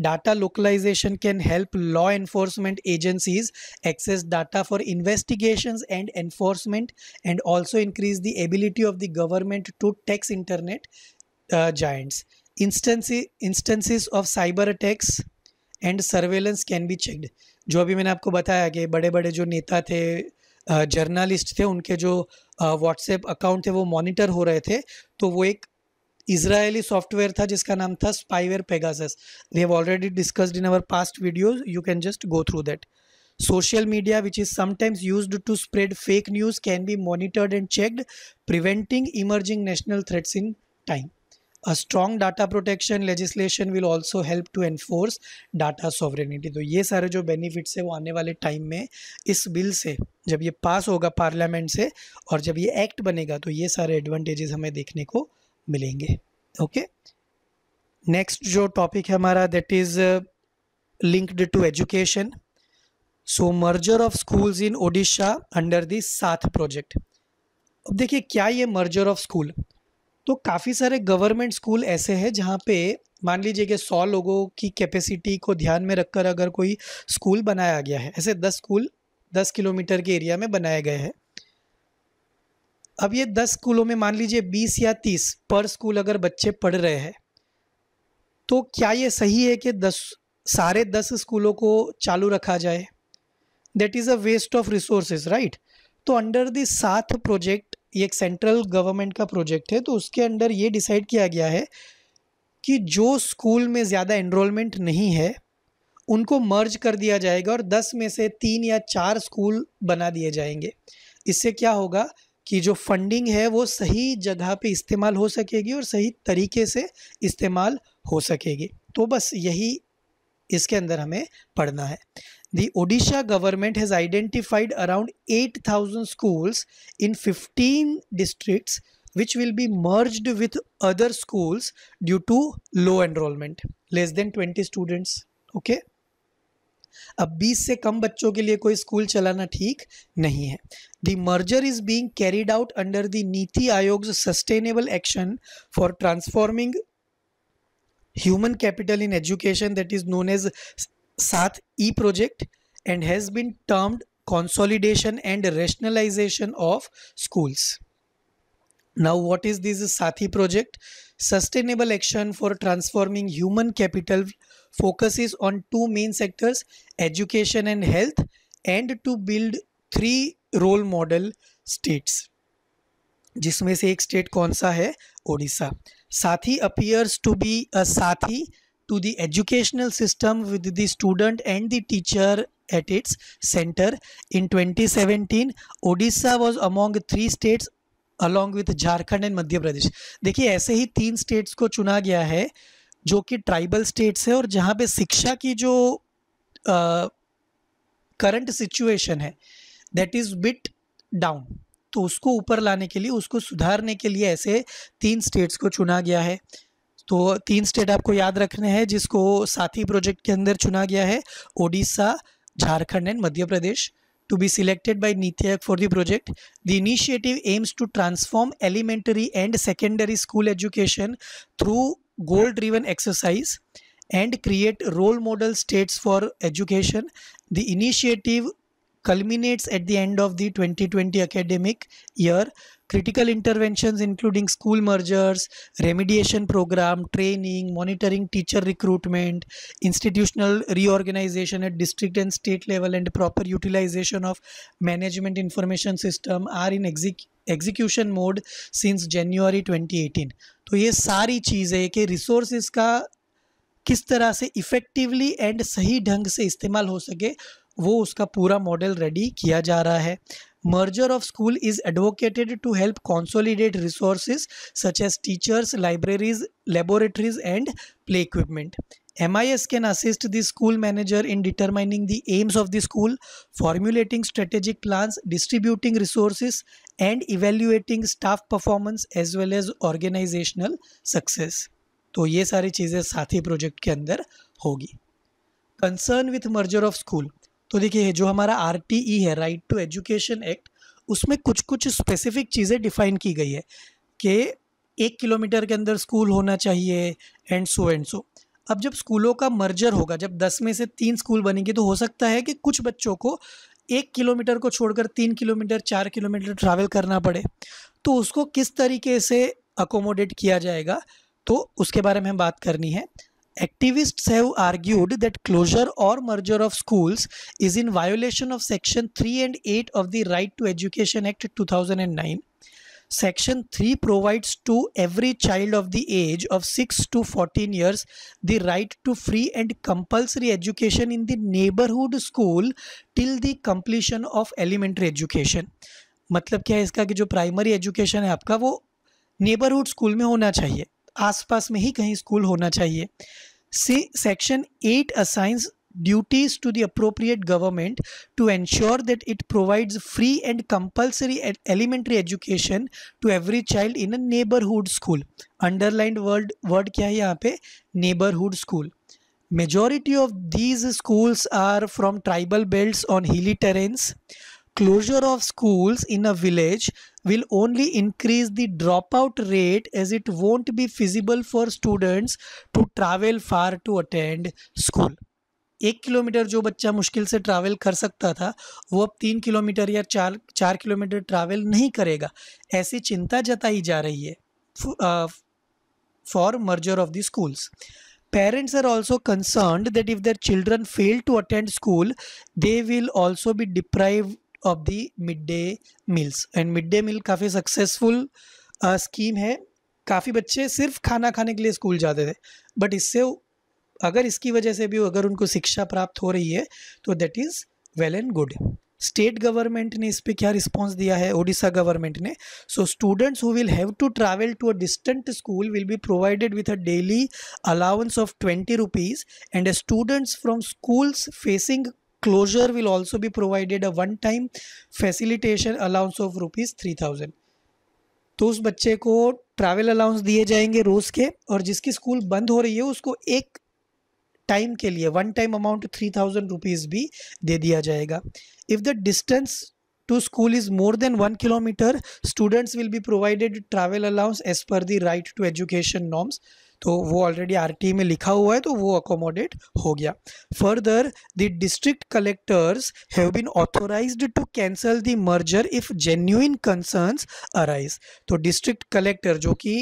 data localisation can help law enforcement agencies access data for investigation and enforcement and also increase the ability of the government to tax internet giants instances of cyber attacks and surveillance can be checked जो अभी मैंने आपको बताया कि बड़े बड़े जो नेता थे जर्नलिस्ट uh, थे उनके जो व्हाट्सएप uh, अकाउंट थे वो मॉनिटर हो रहे थे तो वो एक इजरायली सॉफ्टवेयर था जिसका नाम था spyware Pegasus they have already discussed in our past videos you can just go through that social media which is sometimes use to spread fake news can be monitored and checked preventing emerging national threats in time a strong data protection legislation will also help to enforce data sovereignty तो ये सारे जो benefits है वो आने वाले time में इस बिल से जब ये पास होगा पार्लियामेंट से और जब ये एक्ट बनेगा तो ये सारे एडवांटेजेस हमें देखने को मिलेंगे ओके नेक्स्ट जो टॉपिक है हमारा that is linked to education so merger of schools in Odisha under the SATH project अब देखिए क्या ये मर्जर ऑफ स्कूल तो काफ़ी सारे गवर्नमेंट स्कूल ऐसे हैं जहाँ पे मान लीजिए कि सौ लोगों की कैपेसिटी को ध्यान में रखकर अगर कोई स्कूल बनाया गया है ऐसे दस स्कूल दस किलोमीटर के एरिया में बनाए गए हैं अब ये दस स्कूलों में मान लीजिए बीस या तीस पर स्कूल अगर बच्चे पढ़ रहे हैं तो क्या ये सही है कि दस सारे दस स्कूलों को चालू रखा जाए that is a waste of resources right तो अंडर दी सात प्रोजेक्ट ये एक सेंट्रल गवर्नमेंट का प्रोजेक्ट है तो उसके अंडर ये डिसाइड किया गया है कि जो स्कूल में ज़्यादा एनरोलमेंट नहीं है उनको मर्ज कर दिया जाएगा और दस में से तीन या चार स्कूल बना दिए जाएंगे इससे क्या होगा कि जो फंडिंग है वो सही जगह पे इस्तेमाल हो सकेगी और सही तरीके से इस्तेमाल हो सकेगी तो बस यही इसके अंदर हमें पढ़ना है the odisha government has identified around 8000 schools in 15 districts which will be merged with other schools due to low enrollment less than 20 students okay अब 20 से कम बच्चों के लिए कोई स्कूल चलाना ठीक नहीं है the merger is being carried out under the NITI Aayog sustainable action for transforming human capital in education that is known as SATH E project and has been termed consolidation and rationalisation of schools now what is this SATH E project sustainable action for transforming human capital focuses on two main sectors education and health and to build three role model states जिसमें से एक state कौन सा है ओडिशा साथी appears to be a saathi to the educational system with the student and the teacher at its centre in 2017 Odisha was among three states along with Jharkhand and Madhya Pradesh देखिए ऐसे ही तीन स्टेट्स को चुना गया है जो कि ट्राइबल स्टेट्स है और जहाँ पे शिक्षा की जो करंट सिचुएशन है दैट इज़ बिट डाउन तो उसको ऊपर लाने के लिए उसको सुधारने के लिए ऐसे तीन स्टेट्स को चुना गया है तो तीन स्टेट आपको याद रखने हैं जिसको साथी प्रोजेक्ट के अंदर चुना गया है Odisha Jharkhand and Madhya Pradesh to be selected by NITI for the project. The initiative aims to transform elementary and secondary school education through goal driven exercise and create role model states for education. The initiative culminates at the end of the 2020 academic year. Critical interventions including school mergers, remediation program, training, monitoring teacher recruitment, institutional reorganization at district and state level and proper utilization of management information system are in exec execution mode since January 2018 तो ये सारी चीज़ है कि resources का किस तरह से effectively and सही ढंग से इस्तेमाल हो सके वो उसका पूरा मॉडल रेडी किया जा रहा है merger of school is advocated to help consolidate resources such as teachers libraries laboratories and play equipment MIS can assist the school manager in determining the aims of the school, formulating strategic plans, distributing resources, and evaluating staff performance as well as organizational success. तो ये सारी चीज़ें साथी project के अंदर होगी concern with merger of school तो देखिए जो हमारा आर है राइट टू एजुकेशन एक्ट उसमें कुछ कुछ स्पेसिफिक चीज़ें डिफाइन की गई है कि एक किलोमीटर के अंदर स्कूल होना चाहिए एंड सो एंड सो अब जब स्कूलों का मर्जर होगा जब दस में से तीन स्कूल बनेंगे तो हो सकता है कि कुछ बच्चों को एक किलोमीटर को छोड़कर तीन किलोमीटर चार किलोमीटर ट्रैवल करना पड़े तो उसको किस तरीके से अकोमोडेट किया जाएगा तो उसके बारे में हम बात करनी है हैव आर्ग्यूड दैट क्लोजर और merger of schools is in violation of section three and eight of the right to education act two thousand and nine Section 3 provides to every child of the age of 6 to 14 years the right to free and compulsory education in the neighborhood school till the completion of elementary education. मतलब क्या है इसका कि जो primary education है आपका वो neighbourhood school में होना चाहिए आसपास में ही कहीं स्कूल होना चाहिए see section eight assigns duties to the appropriate government to ensure that it provides free and compulsory ed elementary education to every child in a neighborhood school underlined word word kya hai yahan pe neighborhood school majority of these schools are from tribal belts on hilly terrains closure of schools in a village will only increase the dropout rate as it won't be feasible for students to travel far to attend school एक kilometre जो बच्चा मुश्किल से travel कर सकता था वो अब तीन किलोमीटर या चार चार किलोमीटर ट्रैवल नहीं करेगा ऐसी चिंता जताई जा रही है for merger of the schools parents are also concern that if their children fail to attend school they will also be deprive of the mid day meals and mid day meal काफ़ी successful scheme है काफ़ी बच्चे सिर्फ खाना खाने के लिए school जाते थे बट इससे अगर इसकी वजह से भी अगर उनको शिक्षा प्राप्त हो रही है तो that is well and good state government ने इस पर क्या रिस्पॉन्स दिया है ओडिशा गवर्नमेंट ने so students who will have to travel to a distant school will be provided with a daily allowance of twenty rupees and a students from schools facing will also also provided a one time facilitation allowance of rupees three thousand तो उस बच्चे को travel allowance दिए जाएंगे रोज़ के और जिसकी school बंद हो रही है उसको एक टाइम के लिए one time amount three thousand rupees भी दे दिया जाएगा if the distance to school is more than one kilometre students will be provided travel allowance as per the right to education norms तो वो ऑलरेडी आर में लिखा हुआ है तो वो अकोमोडेट हो गया further the district collectors have been authorise to cancel the merger if genuine concerns arise तो डिस्ट्रिक्ट कलेक्टर जो कि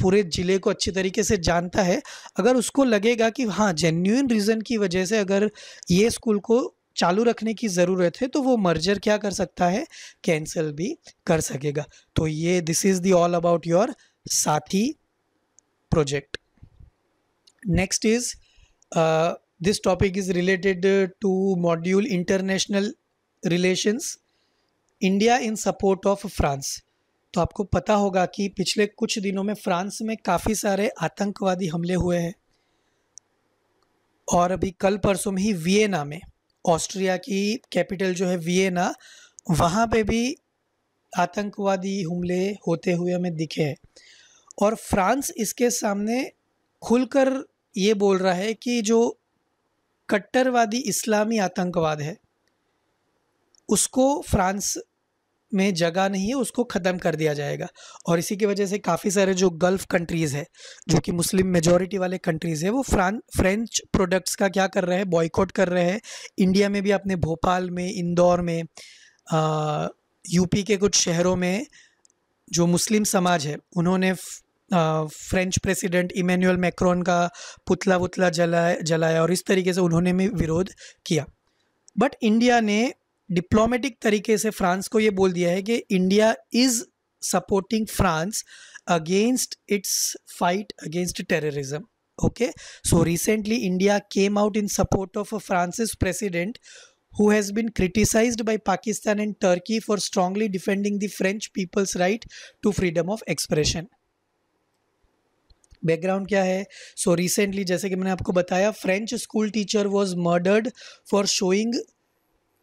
पूरे ज़िले को अच्छी तरीके से जानता है अगर उसको लगेगा कि हाँ जेन्यून रीज़न की वजह से अगर ये स्कूल को चालू रखने की ज़रूरत है तो वो मर्जर क्या कर सकता है कैंसिल भी कर सकेगा तो ये this is the all about your SATH E project next is this topic is related to module international relations India in support of France तो आपको पता होगा कि पिछले कुछ दिनों में फ्रांस में काफ़ी सारे आतंकवादी हमले हुए हैं और अभी कल परसों में ही वियना में ऑस्ट्रिया की कैपिटल जो है वियना वहाँ पे भी आतंकवादी हमले होते हुए हमें दिखे हैं और फ्रांस इसके सामने खुलकर ये बोल रहा है कि जो कट्टरवादी इस्लामी आतंकवाद है उसको फ्रांस में जगह नहीं है उसको ख़त्म कर दिया जाएगा और इसी की वजह से काफ़ी सारे जो गल्फ़ कंट्रीज़ है जो कि मुस्लिम मेजॉरिटी वाले कंट्रीज़ है वो फ्रांस फ्रेंच प्रोडक्ट्स का क्या कर रहे हैं बॉयकॉट कर रहे हैं इंडिया में भी अपने भोपाल में इंदौर में यूपी के कुछ शहरों में जो मुस्लिम समाज है उन्होंने फ्रेंच प्रेसिडेंट इमैनुअल मैक्रोन का पुतला वुतला जलाया जलाया और इस तरीके से उन्होंने भी विरोध किया बट इंडिया ने डिप्लोमेटिक तरीके से फ्रांस को ये बोल दिया है कि India is supporting France against its fight against terrorism okay so recently India came out in support of France's president who has been criticise by Pakistan and Turkey for strongly defending the French people's right to freedom of expression background क्या है सो so recently जैसे कि मैंने आपको बताया French school teacher was murdered for showing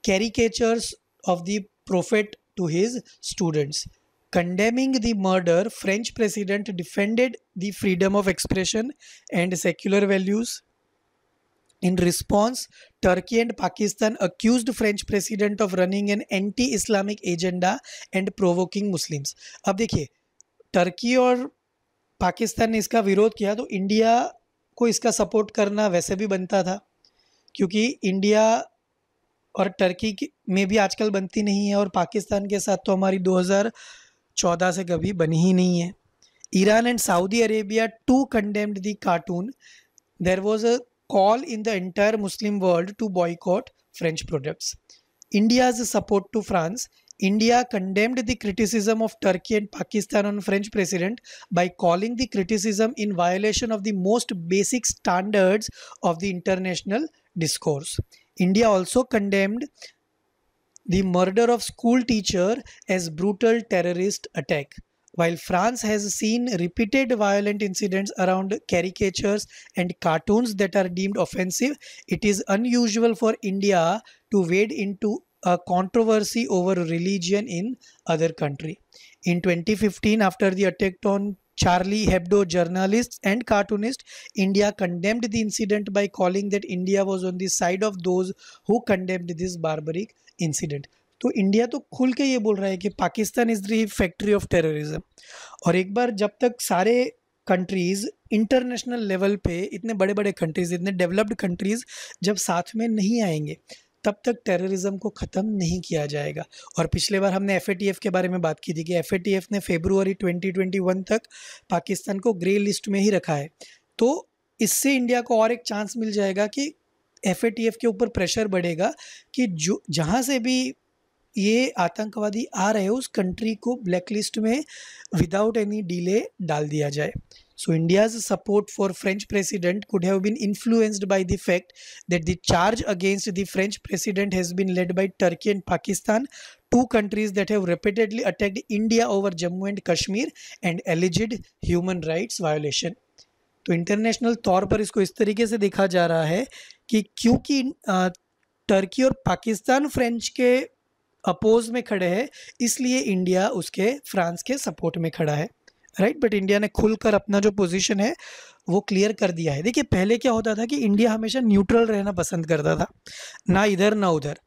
caricatures of the prophet to his students. Condemning the murder, French president defended the freedom of expression and secular values. In response, Turkey and Pakistan accused French president of running an anti-Islamic agenda and provoking Muslims. अब देखिए Turkey और पाकिस्तान ने इसका विरोध किया तो India को इसका सपोर्ट करना वैसे भी बनता था क्योंकि इंडिया और टर्की में भी आजकल बनती नहीं है और पाकिस्तान के साथ तो हमारी 2014 से कभी बनी ही नहीं है Iran and Saudi Arabia to condemned the cartoon there was a call in the entire Muslim world to boycott French products India is support to France India condemned the criticism of Turkey and Pakistan on French president by calling the criticism in violation of the most basic standards of the international discourse India also condemned the murder of school teacher as brutal terrorist attack. While France has seen repeated violent incidents around caricatures and cartoons that are deemed offensive, it is unusual for India to wade into a controversy over religion in other country. In 2015, after the attack on Charlie Hebdo, journalist and cartoonist, India condemned the incident by calling that India was on the side of those who condemned this barbaric incident. तो India तो खुल के ये बोल रहा है कि Pakistan is the factory of terrorism और एक बार जब तक सारे कंट्रीज़ इंटरनेशनल लेवल पे इतने बड़े बड़े कंट्रीज़ इतने डेवलप्ड कंट्रीज़ जब साथ में नहीं आएंगे तब तक टेररिज्म को ख़त्म नहीं किया जाएगा और पिछले बार हमने एफ के बारे में बात की थी कि एफ ने फेब्रुवरी 2021 तक पाकिस्तान को ग्रे लिस्ट में ही रखा है तो इससे इंडिया को और एक चांस मिल जाएगा कि एफ के ऊपर प्रेशर बढ़ेगा कि जो जहाँ से भी ये आतंकवादी आ रहे हो उस कंट्री को ब्लैक लिस्ट में विदाउट एनी डिले डाल दिया जाए So India's support for French president could have been influenced by the fact that the charge against the French president has been led by Turkey and Pakistan, two countries that have repeatedly attacked India over Jammu and Kashmir and alleged human rights violation. तो international तौर पर इसको इस तरीके से देखा जा रहा है कि क्योंकि टर्की और पाकिस्तान फ्रेंच के अपोज में खड़े हैं इसलिए इंडिया उसके फ्रांस के सपोर्ट में खड़ा है राइट बट इंडिया ने खुलकर अपना जो पोजीशन है वो क्लियर कर दिया है देखिए पहले क्या होता था कि इंडिया हमेशा न्यूट्रल रहना पसंद करता था ना इधर ना उधर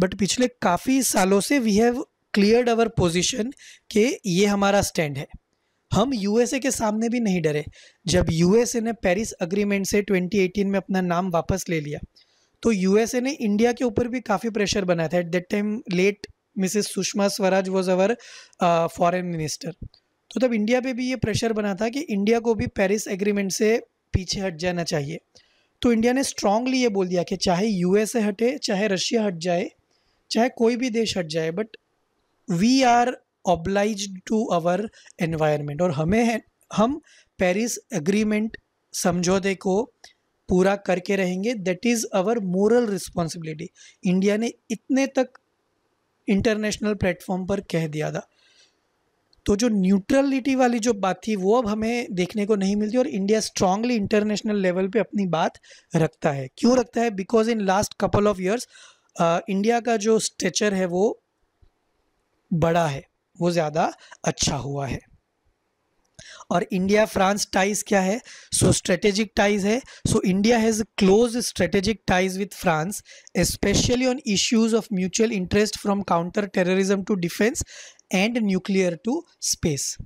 बट पिछले काफ़ी सालों से we have cleared our position कि ये हमारा स्टैंड है हम यूएसए के सामने भी नहीं डरे जब यूएसए ने पेरिस अग्रीमेंट से 2018 में अपना नाम वापस ले लिया तो यूएसए ने इंडिया के ऊपर भी काफ़ी प्रेशर बनाया था at that time late Mrs Sushma Swaraj was our foreign minister तो तब इंडिया पे भी ये प्रेशर बना था कि इंडिया को भी पेरिस एग्रीमेंट से पीछे हट जाना चाहिए तो इंडिया ने स्ट्रांगली ये बोल दिया कि चाहे यूएसए हटे चाहे रशिया हट जाए चाहे कोई भी देश हट जाए but we are oblige to our environment और हमें हम पेरिस एग्रीमेंट समझौते को पूरा करके रहेंगे that is our moral responsibility India ने इतने तक इंटरनेशनल प्लेटफॉर्म पर कह दिया था तो जो न्यूट्रलिटी वाली जो बात थी वो अब हमें देखने को नहीं मिलती और इंडिया स्ट्रांगली इंटरनेशनल लेवल पे अपनी बात रखता है क्यों रखता है because in last couple of years India का जो स्ट्रेचर है वो बड़ा है वो ज़्यादा अच्छा हुआ है और इंडिया फ्रांस टाइज क्या है सो स्ट्रेटेजिक टाइज है so India has close strategic ties with France specially on issues of mutual interest from counter terrorism to defence and nuclear to space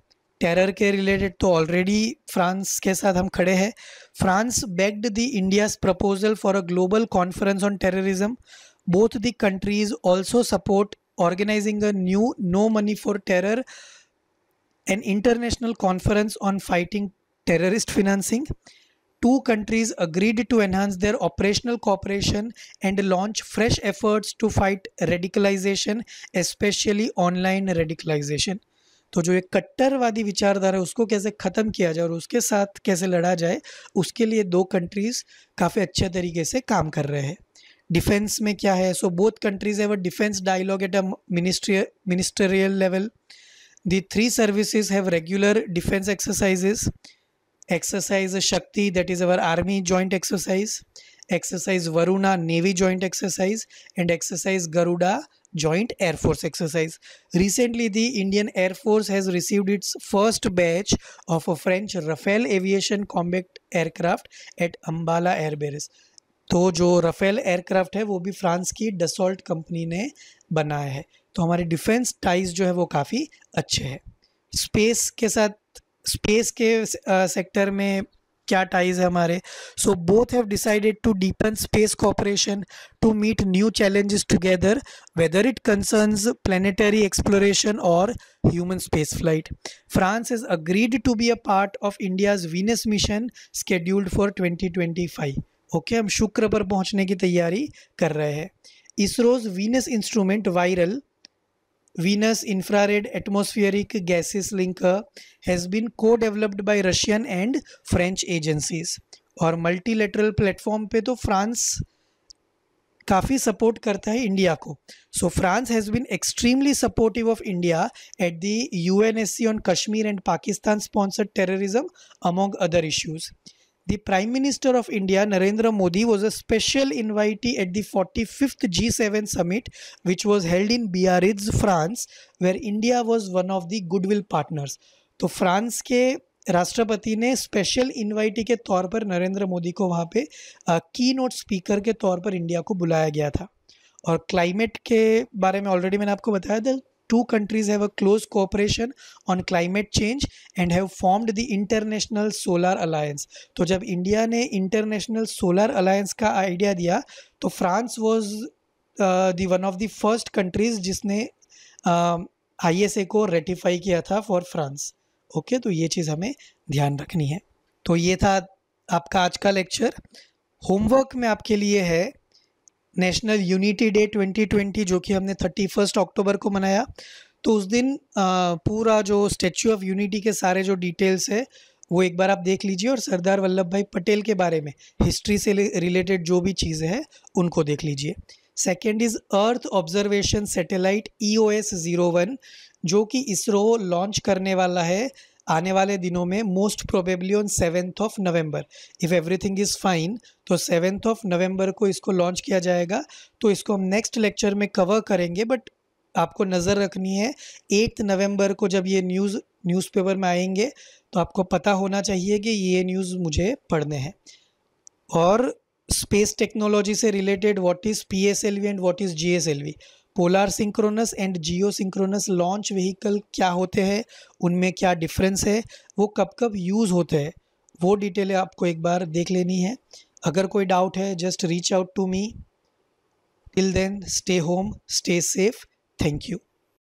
terror के रिलेटेड तो ऑलरेडी फ्रांस के साथ हम खड़े हैं France backed the India's proposal for a global conference on terrorism both the countries also support organising a new no money for terror an international conference on fighting terrorist financing two countries agreed to enhance their operational cooperation and launch fresh efforts to fight radicalization, especially online radicalization. तो जो एक कट्टरवादी विचारधारा है उसको कैसे ख़त्म किया जाए और उसके साथ कैसे लड़ा जाए उसके लिए दो कंट्रीज़ काफ़ी अच्छे तरीके से काम कर रहे हैं डिफेंस में क्या है so both countries have a defence dialogue at a ministry ministerial level the three services have regular defence exercises exercise Shakti, that is our army joint exercise, exercise Varuna, navy joint exercise, and exercise Garuda, joint air force exercise recently the indian air force has received its first batch of a french rafale aviation combat aircraft at ambala air base तो जो Rafale aircraft है वो भी France की Dassault company ने बनाया है तो हमारे डिफेंस टाइज जो है वो काफ़ी अच्छे हैं स्पेस के साथ स्पेस के सेक्टर uh, में क्या टाइज है हमारे so both have decided to deepen space cooperation to meet new challenges together whether it concerns planetary exploration और human space flight France is agreed to be a part of India's Venus mission scheduled for 2025 okay हम शुक्र पर पहुंचने की तैयारी कर रहे हैं ISRO's Venus instrument VIRAL Venus infrared atmospheric gases linker has been co-developed by Russian and French agencies और मल्टीलेटरल प्लेटफॉर्म पे तो फ्रांस काफ़ी सपोर्ट करता है इंडिया को so France has been extremely supportive of India at the U N S C on Kashmir and Pakistan sponsored terrorism among other issues The Prime Minister of India, Narendra Modi, was a special invitee at the 45th G7 summit, which was held in Biarritz, France, where India was one of the goodwill partners. तो france ke राष्ट्रपति ने special invitee के तौर पर नरेंद्र मोदी को वहाँ पे की नोट स्पीकर के तौर पर इंडिया को बुलाया गया था और क्लाइमेट के बारे में ऑलरेडी मैंने आपको बताया था two countries have a close cooperation on climate change and have formed the International Solar Alliance. तो जब इंडिया ने International Solar Alliance का आइडिया दिया तो France was the one of the first countries जिसने आई uh, को रेटिफाई किया था फॉर फ्रांस ओके तो ये चीज़ हमें ध्यान रखनी है तो ये था आपका आज का लेक्चर होमवर्क में आपके लिए है नेशनल यूनिटी डे 2020 जो कि हमने थर्टी फर्स्ट अक्टूबर को मनाया तो उस दिन आ, पूरा जो स्टेच्यू ऑफ यूनिटी के सारे जो डिटेल्स है वो एक बार आप देख लीजिए और सरदार वल्लभ भाई पटेल के बारे में हिस्ट्री से रिलेटेड जो भी चीज़ें हैं उनको देख लीजिए second is earth observation satellite E O S zero one जो कि इसरो लॉन्च करने वाला है आने वाले दिनों में most probably on seventh of November if everything is fine तो सेवेंथ ऑफ नवंबर को इसको लॉन्च किया जाएगा तो इसको हम नेक्स्ट लेक्चर में कवर करेंगे बट आपको नज़र रखनी है एट्थ नवंबर को जब ये न्यूज़ न्यूज़पेपर में आएंगे तो आपको पता होना चाहिए कि ये न्यूज़ मुझे पढ़ने हैं और स्पेस टेक्नोलॉजी से related what is P S L V and what is G S L V polar synchronous and geo synchronous launch vehicle क्या होते हैं उनमें क्या डिफरेंस है वो कब कब यूज़ होते हैं वो डिटेल आपको एक बार देख लेनी है अगर कोई डाउट है just reach out to me till then stay home stay safe thank you